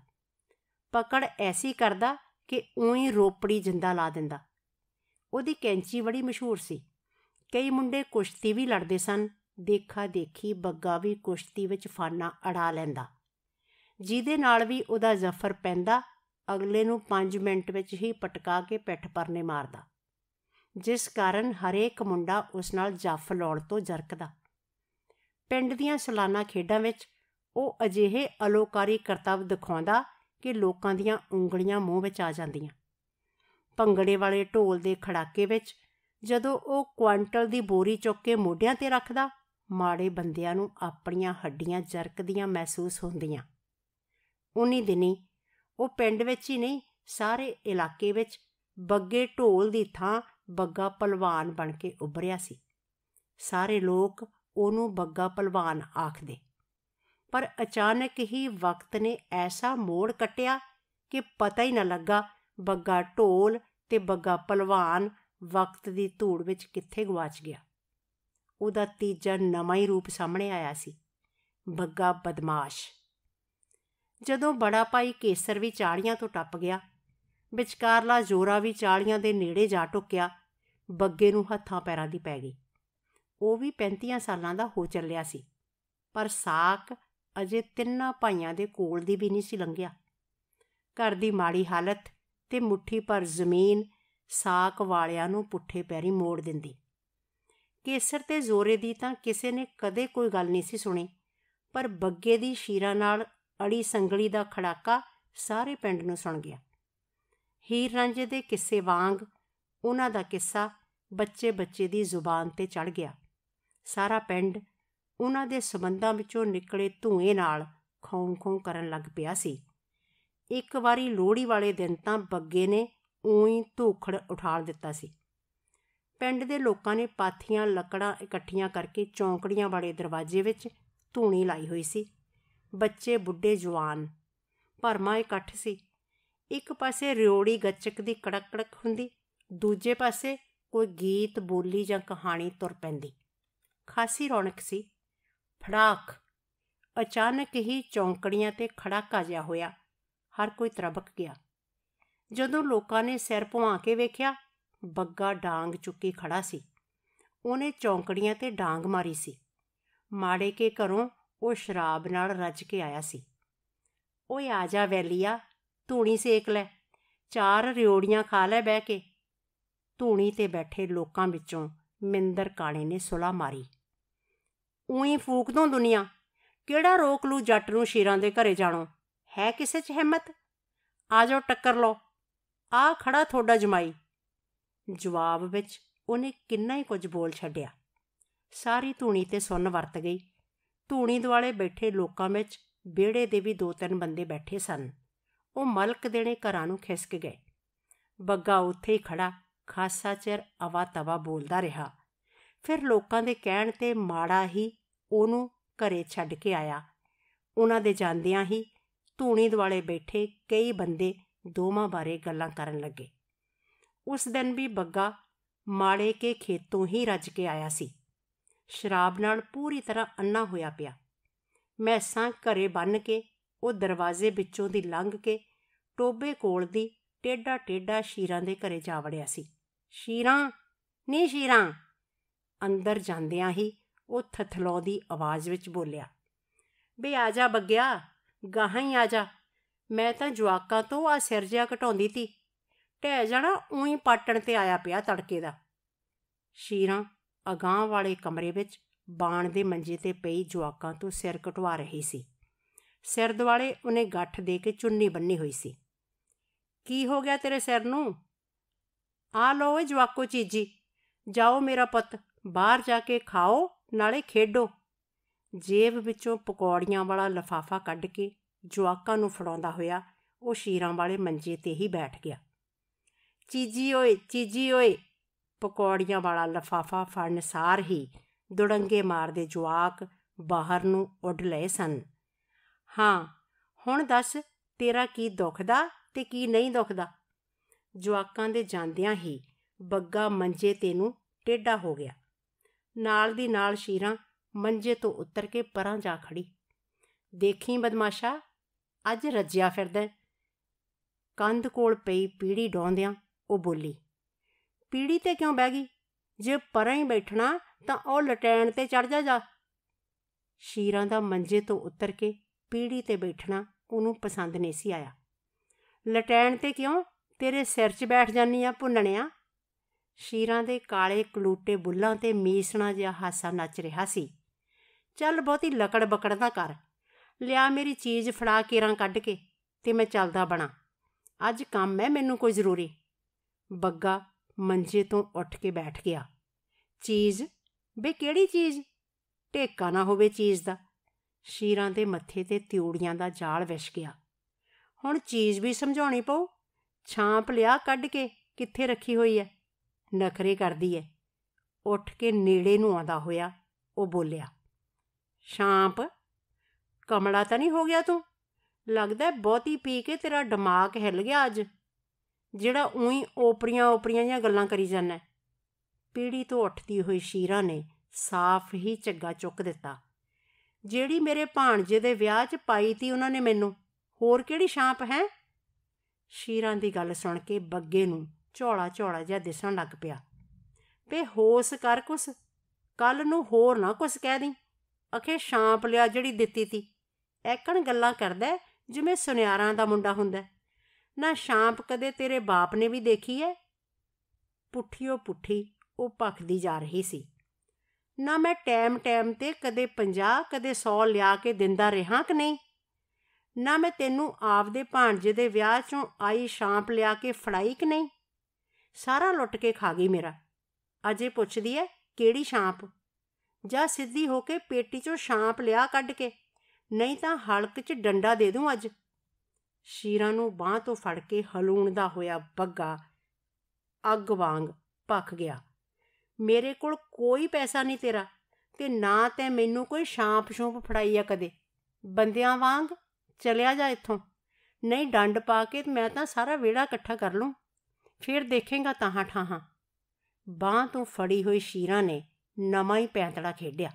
ਪਕੜ ਐਸੀ ਕਰਦਾ ਕਿ ਉਹੀ ਰੋਪੜੀ ਜਿੰਦਾ ਲਾ ਦਿੰਦਾ ਉਹਦੀ ਕੈਂਚੀ ਬੜੀ ਮਸ਼ਹੂਰ ਸੀ ਕਈ ਮੁੰਡੇ ਕੁਸ਼ਤੀ ਵੀ ਲੜਦੇ ਸਨ ਦੇਖਾ ਦੇਖੀ ਬੱਗਾ ਵੀ ਕੁਸ਼ਤੀ ਵਿੱਚ ਫਾਨਾ ਅੜਾ ਲੈਂਦਾ ਜਿਹਦੇ ਨਾਲ ਵੀ ਉਹਦਾ ਜ਼ਫਰ ਪੈਂਦਾ ਅਗਲੇ ਨੂੰ 5 ਮਿੰਟ ਵਿੱਚ ਹੀ ਪਟਕਾ ਕੇ ਪਿੱਠ ਪਰਨੇ ਮਾਰਦਾ ਜਿਸ ਕਾਰਨ ਹਰੇਕ ਮੁੰਡਾ ਉਸ ਨਾਲ ਜੱਫ ਲਾਉਣ ਤੋਂ ਜਰਕਦਾ ਪਿੰਡ ਦੀਆਂ ਸਲਾਨਾ ਖੇਡਾਂ ਵਿੱਚ ਉਹ ਅਜਿਹੇ ਅਲੋਕਾਰੀ ਕਰਤੱਵ ਦਿਖਾਉਂਦਾ ਕਿ ਲੋਕਾਂ ਦੀਆਂ ਉਂਗਲੀਆਂ ਮੂੰਹ ਵਿੱਚ ਆ ਜਾਂਦੀਆਂ ਭੰਗੜੇ ਵਾਲੇ ਢੋਲ ਦੇ ਖੜਾਕੇ ਵਿੱਚ ਜਦੋਂ ਉਹ ਕੁਆਂਟਲ ਦੀ ਬੋਰੀ ਚੁੱਕ ਕੇ ਮੋਢਿਆਂ ਤੇ ਰੱਖਦਾ ਮਾੜੇ ਬੰਦਿਆਂ ਨੂੰ ਆਪਣੀਆਂ ਹੱਡੀਆਂ ਜਰਕਦੀਆਂ ਮਹਿਸੂਸ ਹੁੰਦੀਆਂ ਉਨੀ ਦਿਨੀ ਉਹ ਪਿੰਡ ਵਿੱਚ ਹੀ ਨਹੀਂ ਸਾਰੇ ਇਲਾਕੇ ਵਿੱਚ ਬੱਗੇ ਢੋਲ ਦੀ ਥਾਂ ਬੱਗਾ ਪਹਿਲਵਾਨ ਬਣ ਕੇ ਉੱਭਰਿਆ ਸੀ ਸਾਰੇ ਲੋਕ ਉਹਨੂੰ ਬੱਗਾ ਪਹਿਲਵਾਨ ਆਖਦੇ ਪਰ ਅਚਾਨਕ ਹੀ ਵਕਤ ਨੇ ਐਸਾ ਮੋੜ ਕੱਟਿਆ ਕਿ ਪਤਾ ਹੀ ਨਾ ਲੱਗਾ ਬੱਗਾ ਢੋਲ ਤੇ ਬੱਗਾ ਪਹਿਲਵਾਨ ਵਕਤ ਦੀ ਧੂੜ ਵਿੱਚ ਕਿੱਥੇ ਗਵਾਚ ਗਿਆ ਉਹਦਾ ਤੀਜਾ ਨਵਾਂ ਹੀ ਰੂਪ ਸਾਹਮਣੇ ਆਇਆ ਸੀ ਬੱਗਾ ਬਦਮਾਸ਼ ਜਦੋਂ ਬੜਾ ਭਾਈ ਕੇਸਰ ਵੀ ਚਾੜੀਆਂ ਤੋਂ ਟੱਪ ਗਿਆ ਵਿਚਕਾਰਲਾ ਜੋਰਾ ਵੀ ਚਾੜੀਆਂ ਦੇ ਨੇੜੇ ਜਾ ਟੁੱਕਿਆ ਬੱਗੇ ਨੂੰ ਹੱਥਾਂ ਪੈਰਾਂ ਦੀ ਪੈ ਗਈ ਉਹ ਵੀ 35 ਸਾਲਾਂ ਦਾ ਹੋ ਚੱਲਿਆ ਸੀ ਪਰ ਸਾਕ ਅਜੇ ਤਿੰਨਾਂ ਭਾਈਆਂ ਦੇ ਕੋਲ ਦੀ ਵੀ ਨਹੀਂ ਸੀ ਲੰਘਿਆ ਘਰ ਦੀ ਮਾੜੀ ਹਾਲਤ ਤੇ ਮੁਠੀ ਪਰ ਜ਼ਮੀਨ ਸਾਕ ਵਾਲਿਆਂ ਨੂੰ ਪੁੱਠੇ ਪੈਰੀ ਮੋੜ ਦਿੰਦੀ ਕੇਸਰ ਤੇ ਜ਼ੋਰੇ ਦੀ ਤਾਂ ਕਿਸੇ ਨੇ ਕਦੇ ਕੋਈ ਗੱਲ ਨਹੀਂ ਸੀ ਸੁਣੀ ਪਰ ਬੱਗੇ ਦੀ ਸ਼ੀਰਾ ਨਾਲ ਅੜੀ ਸੰਗਲੀ ਦਾ ਖੜਾਕਾ ਸਾਰੇ ਪਿੰਡ ਨੂੰ ਸੁਣ ਗਿਆ ਹੀਰ ਰਾਂਝੇ ਦੇ ਕਿੱਸੇ ਵਾਂਗ ਉਹਨਾਂ ਦਾ ਕਿੱਸਾ ਬੱਚੇ ਬੱਚੇ ਦੀ ਜ਼ੁਬਾਨ ਤੇ ਚੜ ਗਿਆ ਸਾਰਾ ਪਿੰਡ ਉਹਨਾਂ ਦੇ ਸਬੰਧਾਂ ਵਿੱਚੋਂ ਨਿਕਲੇ ਧੂਏ ਨਾਲ ਖੌਂ-ਖੌਂ ਕਰਨ ਲੱਗ ਪਿਆ ਸੀ ਇੱਕ ਵਾਰੀ ਲੋਹੜੀ ਵਾਲੇ ਦਿਨ ਤਾਂ ਬੱਗੇ ਨੇ ਉਹੀ ਧੂਖੜ ਉਠਾਲ ਦਿੱਤਾ ਸੀ ਪਿੰਡ ਦੇ ਲੋਕਾਂ ਨੇ ਪਾਥੀਆਂ ਲੱਕੜਾਂ ਇਕੱਠੀਆਂ ਕਰਕੇ ਚੌਂਕੜੀਆਂ ਵਾਲੇ ਦਰਵਾਜ਼ੇ ਵਿੱਚ ਧੂਣੀ ਲਾਈ ਹੋਈ ਸੀ ਬੱਚੇ ਬੁੱਢੇ ਜਵਾਨ ਭਰਮਾ ਇਕੱਠ ਸੀ ਇੱਕ ਪਾਸੇ ਰਿਓੜੀ ਗੱਚਕ ਦੀ ਕੜਕੜਕ ਹੁੰਦੀ ਦੂਜੇ ਪਾਸੇ ਕੋਈ ਗੀਤ ਬੋਲੀ ਜਾਂ ਕਹਾਣੀ ਤੁਰ ਪੈਂਦੀ ਖਾਸੀ ਰੌਣਕ ਸੀ ਫੜਾਕ ਅਚਾਨਕ ਹੀ ਚੌਂਕੜੀਆਂ ਤੇ ਖੜਾਕਾ ਜਿਹਾ ਹੋਇਆ ਹਰ ਕੋਈ ਤਰਬਕ ਗਿਆ ਜਦੋਂ ਲੋਕਾਂ ਨੇ ਸਿਰ ਭਵਾ ਕੇ ਵੇਖਿਆ ਬੱਗਾ ਡਾਂਗ ਚੁੱਕੀ ਖੜਾ ਸੀ ਉਹਨੇ ਚੌਂਕੜੀਆਂ ਤੇ ਡਾਂਗ ਮਾਰੀ ਸੀ ਮਾੜੇ ਕੇ ਘਰੋਂ ਉਹ ਸ਼ਰਾਬ ਨਾਲ ਰੱਜ ਕੇ ਆਇਆ ਸੀ ਓਏ ਆ ਜਾ ਵੈਲੀਆ ਧੂਣੀ ਸੇਕ ਲੈ ਚਾਰ ਰਿਓੜੀਆਂ ਖਾ ਲੈ ਬਹਿ ਕੇ ਧੂਣੀ ਤੇ ਬੈਠੇ ਲੋਕਾਂ ਵਿੱਚੋਂ ਮਿੰਦਰ ਕਾਲੇ ਨੇ ਸੁਲਾ ਮਾਰੀ ਉਹੀ ਫੂਕ ਦੋ ਦੁਨੀਆ ਕਿਹੜਾ ਰੋਕ ਲੂ ਜੱਟ ਨੂੰ ਸ਼ੀਰਾਂ ਦੇ ਘਰੇ ਜਾਣੋ ਹੈ ਕਿਸੇ 'ਚ ਹਿੰਮਤ ਆ ਜਾਓ ਟੱਕਰ ਲਓ ਆ ਖੜਾ ਥੋੜਾ ਜਮਾਈ ਜਵਾਬ ਵਿੱਚ ਉਹਨੇ ਕਿੰਨਾ ਹੀ ਕੁਝ ਬੋਲ ਛੱਡਿਆ ਸਾਰੀ ਧੂਣੀ ਤੇ ਸੁਣ ਵਰਤ ਗਈ ਧੂਣੀ ਦੁਆਲੇ ਬੈਠੇ ਲੋਕਾਂ ਵਿੱਚ ਵਿਹੜੇ ਦੇ ਵੀ ਦੋ ਤਿੰਨ ਬੰਦੇ ਬੈਠੇ ਸਨ ਉਹ ਮਲਕ ਦੇਣੇ ਘਰਾਂ ਨੂੰ ਖਿਸਕ ਗਏ ਬੱਗਾ ਉੱਥੇ ਹੀ ਖੜਾ ਖਾਸਾ ਚਿਰ ਆਵਾ ਤਵਾ ਬੋਲਦਾ ਰਿਹਾ ਫਿਰ ਲੋਕਾਂ ਦੇ ਕਹਿਣ ਤੇ ਮਾੜਾ ਹੀ ਉਹਨੂੰ ਘਰੇ ਛੱਡ ਕੇ ਆਇਆ ਉਹਨਾਂ ਦੇ ਜਾਂਦਿਆਂ ਹੀ ਧੂਣੀ ਦਿਵਾਲੇ ਬੈਠੇ ਕਈ ਬੰਦੇ ਦੋਵਾਂ ਬਾਰੇ ਗੱਲਾਂ ਕਰਨ ਲੱਗੇ ਉਸ ਦਿਨ ਵੀ ਬੱਗਾ ਮਾੜੇ ਕੇ ਖੇਤੋਂ ਹੀ ਰੱਜ ਕੇ ਆਇਆ ਸੀ ਸ਼ਰਾਬ ਨਾਲ ਪੂਰੀ ਤਰ੍ਹਾਂ ਅੰਨਾ ਹੋਇਆ ਪਿਆ ਮੈਸਾਂ ਘਰੇ ਬੰਨ ਕੇ ਉਹ ਦਰਵਾਜ਼ੇ ਵਿੱਚੋਂ ਦੀ ਲੰਘ ਕੇ ਟੋਬੇ ਕੋਲ ਦੀ ਟੇਡਾ ਟੇਡਾ ਸ਼ੀਰਾਂ ਦੇ ਘਰੇ ਜਾ ਵੜਿਆ ਸੀ ਸ਼ੀਰਾਂ ਨੀ ਸ਼ੀਰਾਂ ਅੰਦਰ ਜਾਂਦਿਆਂ ਹੀ ਉਹ ਥਥਲੌਦੀ ਆਵਾਜ਼ ਵਿੱਚ ਬੋਲਿਆ ਬੇ ਆ ਜਾ ਬੱਗਿਆ ਗਾਹਾਂ ਹੀ ਆ ਜਾ ਮੈਂ ਤਾਂ ਜਵਾਕਾਂ ਤੋਂ ਆ ਸਿਰ ਜਿਆ ਘਟਾਉਂਦੀ ਸੀ ਟਹਿ ਜਾਣਾ ਉਹੀ ਪਾਟਣ ਤੇ ਆਇਆ ਪਿਆ ਤੜਕੇ ਦਾ ਸ਼ੀਰਾਂ ਅਗਾਹ ਵਾਲੇ ਕਮਰੇ ਵਿੱਚ ਬਾਣ ਦੇ ਮੰਜੇ ਤੇ ਪਈ ਜਵਾਕਾਂ ਤੋਂ ਸਿਰ ਕਟਵਾ ਰਹੀ ਸੀ ਸਿਰ ਦਵਾਲੇ ਉਹਨੇ ਗੱਠ ਦੇ ਕੇ ਚੁੰਨੀ ਬੰਨੀ ਹੋਈ ਸੀ ਕੀ ਹੋ ਗਿਆ ਤੇਰੇ ਸਿਰ ਨੂੰ ਆ ਲਓ ਏ ਜਵਾਕੋ ਚੀਜੀ ਜਾਓ ਮੇਰਾ ਪੁੱਤ ਬਾਹਰ ਜਾ ਕੇ ਖਾਓ ਨਾਲੇ ਖੇਡੋ ਜੇਬ ਵਿੱਚੋਂ ਪਕੌੜੀਆਂ ਵਾਲਾ ਲਫਾਫਾ ਕੱਢ ਕੇ ਜਵਾਕਾਂ ਨੂੰ ਫੜਾਉਂਦਾ ਹੋਇਆ ਉਹ ਸ਼ੀਰਾਂ ਵਾਲੇ ਮੰਜੇ ਤੇ ਹੀ ਬੈਠ ਗਿਆ ਚੀਜੀ ਓਏ ਚੀਜੀ ਓਏ ਪਕੌੜੀਆਂ ਵਾਲਾ ਲਫਾਫਾ ਫੜਨ ਸਾਰ ਹੀ ਦੁੜੰਗੇ ਮਾਰਦੇ ਜਵਾਕ ਬਾਹਰ ਨੂੰ ਉੱਡ ਲਏ ਸਨ ਹਾਂ ਹੁਣ ਦੱਸ ਤੇਰਾ ਕੀ ਦੁਖਦਾ ਤੇ ਕੀ ਨਹੀਂ ਦੁਖਦਾ ਜਵਾਕਾਂ ਦੇ ਜਾਂਦਿਆਂ ਹੀ ਬੱਗਾ ਮੰਜੇ ਤੇ ਨੂੰ ਟੇਡਾ ਹੋ ਗਿਆ ਨਾਲ ਦੀ ਨਾਲ ਸ਼ੀਰਾ ਮੰਜੇ ਤੋਂ ਉੱਤਰ ਕੇ ਪਰਾਂ ਜਾ ਖੜੀ ਦੇਖੀ ਬਦਮਾਸ਼ਾ ਅੱਜ ਰੱਜਿਆ ਫਿਰਦਾ ਕੰਧ ਕੋਲ ਪਈ ਪੀੜੀ ਡਾਉਂਦਿਆਂ ਉਹ ਬੋਲੀ ਪੀੜੀ ਤੇ ਕਿਉਂ ਬਹਿ ਗਈ ਜੇ ਪਰਾਂ ਹੀ ਬੈਠਣਾ ਤਾਂ ਉਹ ਲਟੈਣ ਤੇ ਚੜ ਜਾ ਜਾ ਸ਼ੀਰਾਂ ਦਾ ਮੰਜੇ ਤੋਂ ਉੱਤਰ ਕੇ ਪੀੜੀ ਤੇ ਬੈਠਣਾ ਉਹਨੂੰ ਪਸੰਦ ਨਹੀਂ ਸੀ ਆਇਆ ਲਟੈਣ ਤੇ ਕਿਉਂ ਤੇਰੇ ਸਿਰ 'ਚ ਬੈਠ ਜਾਨੀ ਆ ਭੁੰਨਣਿਆ ਸ਼ੀਰਾਂ ਦੇ ਕਾਲੇ ਕਲੂਟੇ ਬੁੱਲਾਂ ਤੇ ਮੀਸਣਾ ਜਿਹਾ ਹਾਸਾ ਨੱਚ ਰਿਹਾ ਸੀ ਚੱਲ ਬਹੁਤੀ ਲਕੜ ਬਕੜ ਨਾ ਕਰ ਲਿਆ ਮੇਰੀ ਚੀਜ਼ ਫੜਾ ਕੇਰਾਂ ਕੱਢ ਕੇ ਤੇ ਮੈਂ ਚੱਲਦਾ ਬਣਾ ਅੱਜ ਕੰਮ ਹੈ ਮੈਨੂੰ ਕੋਈ ਜ਼ਰੂਰੀ ਬੱਗਾ ਮੰਜੇ ਤੋਂ ਉੱਠ ਕੇ ਬੈਠ ਗਿਆ ਚੀਜ਼ ਬੇ ਕਿਹੜੀ ਚੀਜ਼ ਟੇਕਾ ਨਾ ਹੋਵੇ ਚੀਜ਼ ਦਾ ਸ਼ੀਰਾਂ ਦੇ ਮੱਥੇ ਤੇ ਤਿਉੜੀਆਂ ਦਾ ਜਾਲ ਵਿਛ ਗਿਆ ਹੁਣ ਚੀਜ਼ ਵੀ ਸਮਝਾਉਣੀ ਪਊ ਛਾਂਪ ਲਿਆ ਕੱਢ ਕੇ ਕਿੱਥੇ ਰੱਖੀ ਹੋਈ ਐ ਨਖਰੇ ਕਰਦੀ ਐ ਉੱਠ ਕੇ ਨੇੜੇ ਨੂੰ ਆਂਦਾ ਹੋਇਆ ਉਹ ਬੋਲਿਆ ਛਾਂਪ ਕਮੜਾ ਤਾਂ ਨਹੀਂ ਹੋ ਗਿਆ ਤੂੰ ਲੱਗਦਾ ਬਹੁਤੀ ਪੀ ਕੇ ਤੇਰਾ ਦਿਮਾਗ ਹਿੱਲ ਗਿਆ ਅੱਜ ਜਿਹੜਾ ਉਹੀ ਓਪਰੀਆਂ ਓਪਰੀਆਂ ਜਾਂ ਗੱਲਾਂ ਕਰੀ ਜਾਂਦਾ ਪੀੜੀ ਤੋਂ ਉੱਠਦੀ ਹੋਈ ਸ਼ੀਰਾ ਨੇ ਸਾਫ਼ ਹੀ ਝੱਗਾ ਚੁੱਕ ਦਿੱਤਾ ਜਿਹੜੀ ਮੇਰੇ ਭਾਣਜੇ ਦੇ ਵਿਆਹ 'ਚ ਪਾਈ ਤੀ ਉਹਨਾਂ ਨੇ ਮੈਨੂੰ ਹੋਰ ਕਿਹੜੀ ਛਾਂਪ ਹੈ ਸ਼ੀਰਾਂ ਦੀ ਗੱਲ ਸੁਣ ਕੇ ਬੱਗੇ ਨੂੰ ਝੋਲਾ ਝੋਲਾ ਜਿਹਾ ਦਿਸਣ ਲੱਗ ਪਿਆ ਵੇ ਹੋਸ ਕਰ ਕੁਸ ਕੱਲ ਨੂੰ ਹੋਰ ਨਾ ਕੁਸ ਕਹਿ ਦੀ ਅਖੇ ਸ਼ਾਂਪ ਲਿਆ ਜਿਹੜੀ ਦਿੱਤੀ ਤੀ ਐਕਣ ਗੱਲਾਂ ਕਰਦਾ ਜਿਵੇਂ ਸੁਨਿਆਰਾਂ ਦਾ ਮੁੰਡਾ ਹੁੰਦਾ ਨਾ ਸ਼ਾਂਪ ਕਦੇ ਤੇਰੇ ਬਾਪ ਨੇ ਵੀ ਦੇਖੀ ਐ ਪੁੱਠੀਓ ਪੁੱਠੀ ਉਹ ਭਖਦੀ ਜਾ ਰਹੀ ਸੀ ਨਾ ਮੈਂ ਟਾਈਮ ਟਾਈਮ ਤੇ ਕਦੇ 50 ਕਦੇ 100 ਲਿਆ ਕੇ ਦਿੰਦਾ ਰਿਹਾ ਕਿ ਨਹੀਂ ਨਾ ਮੈਂ ਤੈਨੂੰ ਆਪਦੇ ਭਾਂਜੇ ਦੇ ਵਿਆਹ ਚੋਂ ਆਈ ਸ਼ਾਂਪ ਲਿਆ ਕੇ ਫੜਾਈ ਕਿ ਨਹੀਂ ਸਾਰਾ ਲੁੱਟ ਕੇ ਖਾ ਗਈ ਮੇਰਾ ਅਜੇ ਪੁੱਛਦੀ ਐ ਕਿਹੜੀ ਸ਼ਾਂਪ ਜਾ ਸਿੱਧੀ ਹੋ ਕੇ ਪੇਟੀ ਚੋਂ ਸ਼ਾਂਪ ਲਿਆ ਕੱਢ ਕੇ ਨਹੀਂ ਤਾਂ ਹਲਕ 'ਚ ਡੰਡਾ ਦੇ ਦੂੰ ਅੱਜ ਸ਼ੀਰਾ ਨੂੰ ਬਾਹ ਤੋਂ ਫੜ ਕੇ ਹਲੂਣ ਦਾ ਹੋਇਆ ਬੱਗਾ ਅੱਗ ਵਾਂਗ ਭੱਖ ਗਿਆ ਮੇਰੇ ਕੋਲ ਕੋਈ ਪੈਸਾ ਨਹੀਂ ਤੇਰਾ ਤੇ ਨਾ ਤੈ ਮੈਨੂੰ ਕੋਈ ਸ਼ਾਂਪ ਸ਼ੂਪ ਫੜਾਈ ਆ ਕਦੇ ਬੰਦਿਆਂ ਵਾਂਗ ਚਲਿਆ ਜਾ ਇੱਥੋਂ ਨਹੀਂ ਡੰਡ ਪਾ ਕੇ ਮੈਂ ਤਾਂ ਸਾਰਾ ਵੇੜਾ ਇਕੱਠਾ ਕਰ ਲੂੰ ਫਿਰ ਦੇਖੇਗਾ ਤਾਹਾਂ ਠਾਹਾਂ ਬਾਹ ਤੋਂ ਫੜੀ ਹੋਈ ਸ਼ੀਰਾ ਨੇ ਨਵਾਂ ਹੀ ਪੈਂਤੜਾ ਖੇਡਿਆ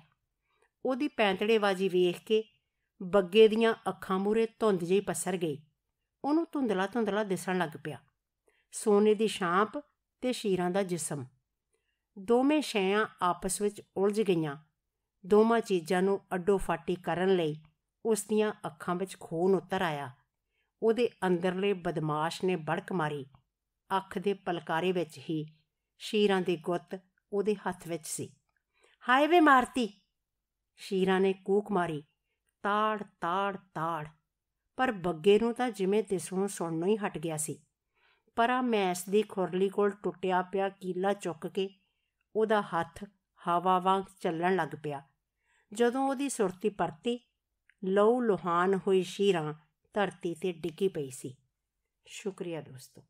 ਉਹਦੀ ਪੈਂਤੜੇਵਾਜੀ ਵੇਖ ਕੇ ਬੱਗੇ ਦੀਆਂ ਅੱਖਾਂ ਮੂਰੇ ਧੁੰਦ ਜਿਹੀ ਪਸਰ ਗਈ ਉਹਨੂੰ ਧੁੰਦਲਾ ਧੁੰਦਲਾ ਦਿਸਣ ਲੱਗ ਪਿਆ ਸੋਨੇ ਦੀ ਸ਼ਾਂਪ ਤੇ ਸ਼ੀਰਾਂ ਦਾ ਜਿਸਮ ਦੋਵੇਂ ਸ਼ੈਆਂ ਆਪਸ ਵਿੱਚ ਉਲਝ ਗਈਆਂ ਦੋਵਾਂ ਚੀਜ਼ਾਂ ਨੂੰ ਅੱਡੋ ਫਾਟੀ ਕਰਨ ਲਈ ਉਸ ਦੀਆਂ ਅੱਖਾਂ ਵਿੱਚ ਖੂਨ ਉਤਰ ਆਇਆ ਉਹਦੇ ਅੰਦਰਲੇ ਬਦਮਾਸ਼ ਨੇ ਬੜਕ ਮਾਰੀ ਅੱਖ ਦੇ ਪਲਕਾਰੇ ਵਿੱਚ ਹੀ ਸ਼ੀਰਾਂ ਦੀ ਗੁੱਤ ਉਹਦੇ ਹੱਥ ਵਿੱਚ ਸੀ ਹਾਏ ਵੇ ਮਾਰਤੀ ਸ਼ੀਰਾਂ ਨੇ ਕੂਕ ਮਾਰੀ ਤਾੜ ਤਾੜ ਤਾੜ ਪਰ ਬੱਗੇ ਨੂੰ ਤਾਂ ਜਿਵੇਂ ਤਿਸੋਂ ਸੁਣਨੋਂ ਹੀ ਹਟ ਗਿਆ ਸੀ ਪਰਾ ਮੈਸ ਦੀ ਖੁਰਲੀ ਕੋਲ ਟੁੱਟਿਆ ਪਿਆ ਕੀਲਾ ਚੁੱਕ ਕੇ ਉਹਦਾ ਹੱਥ ਹਵਾ ਵਾਂਗ ਚੱਲਣ ਲੱਗ ਪਿਆ ਜਦੋਂ ਉਹਦੀ ਸੁਰਤੀ ਪਰਤੀ ਲਹੂ ਲੋਹਾਨ ਹੋਈ ਸ਼ੀਰਾਂ ਧਰਤੀ ਤੇ ਡਿੱਗੀ ਪਈ ਸੀ ਸ਼ੁਕਰੀਆ ਦੋਸਤੋ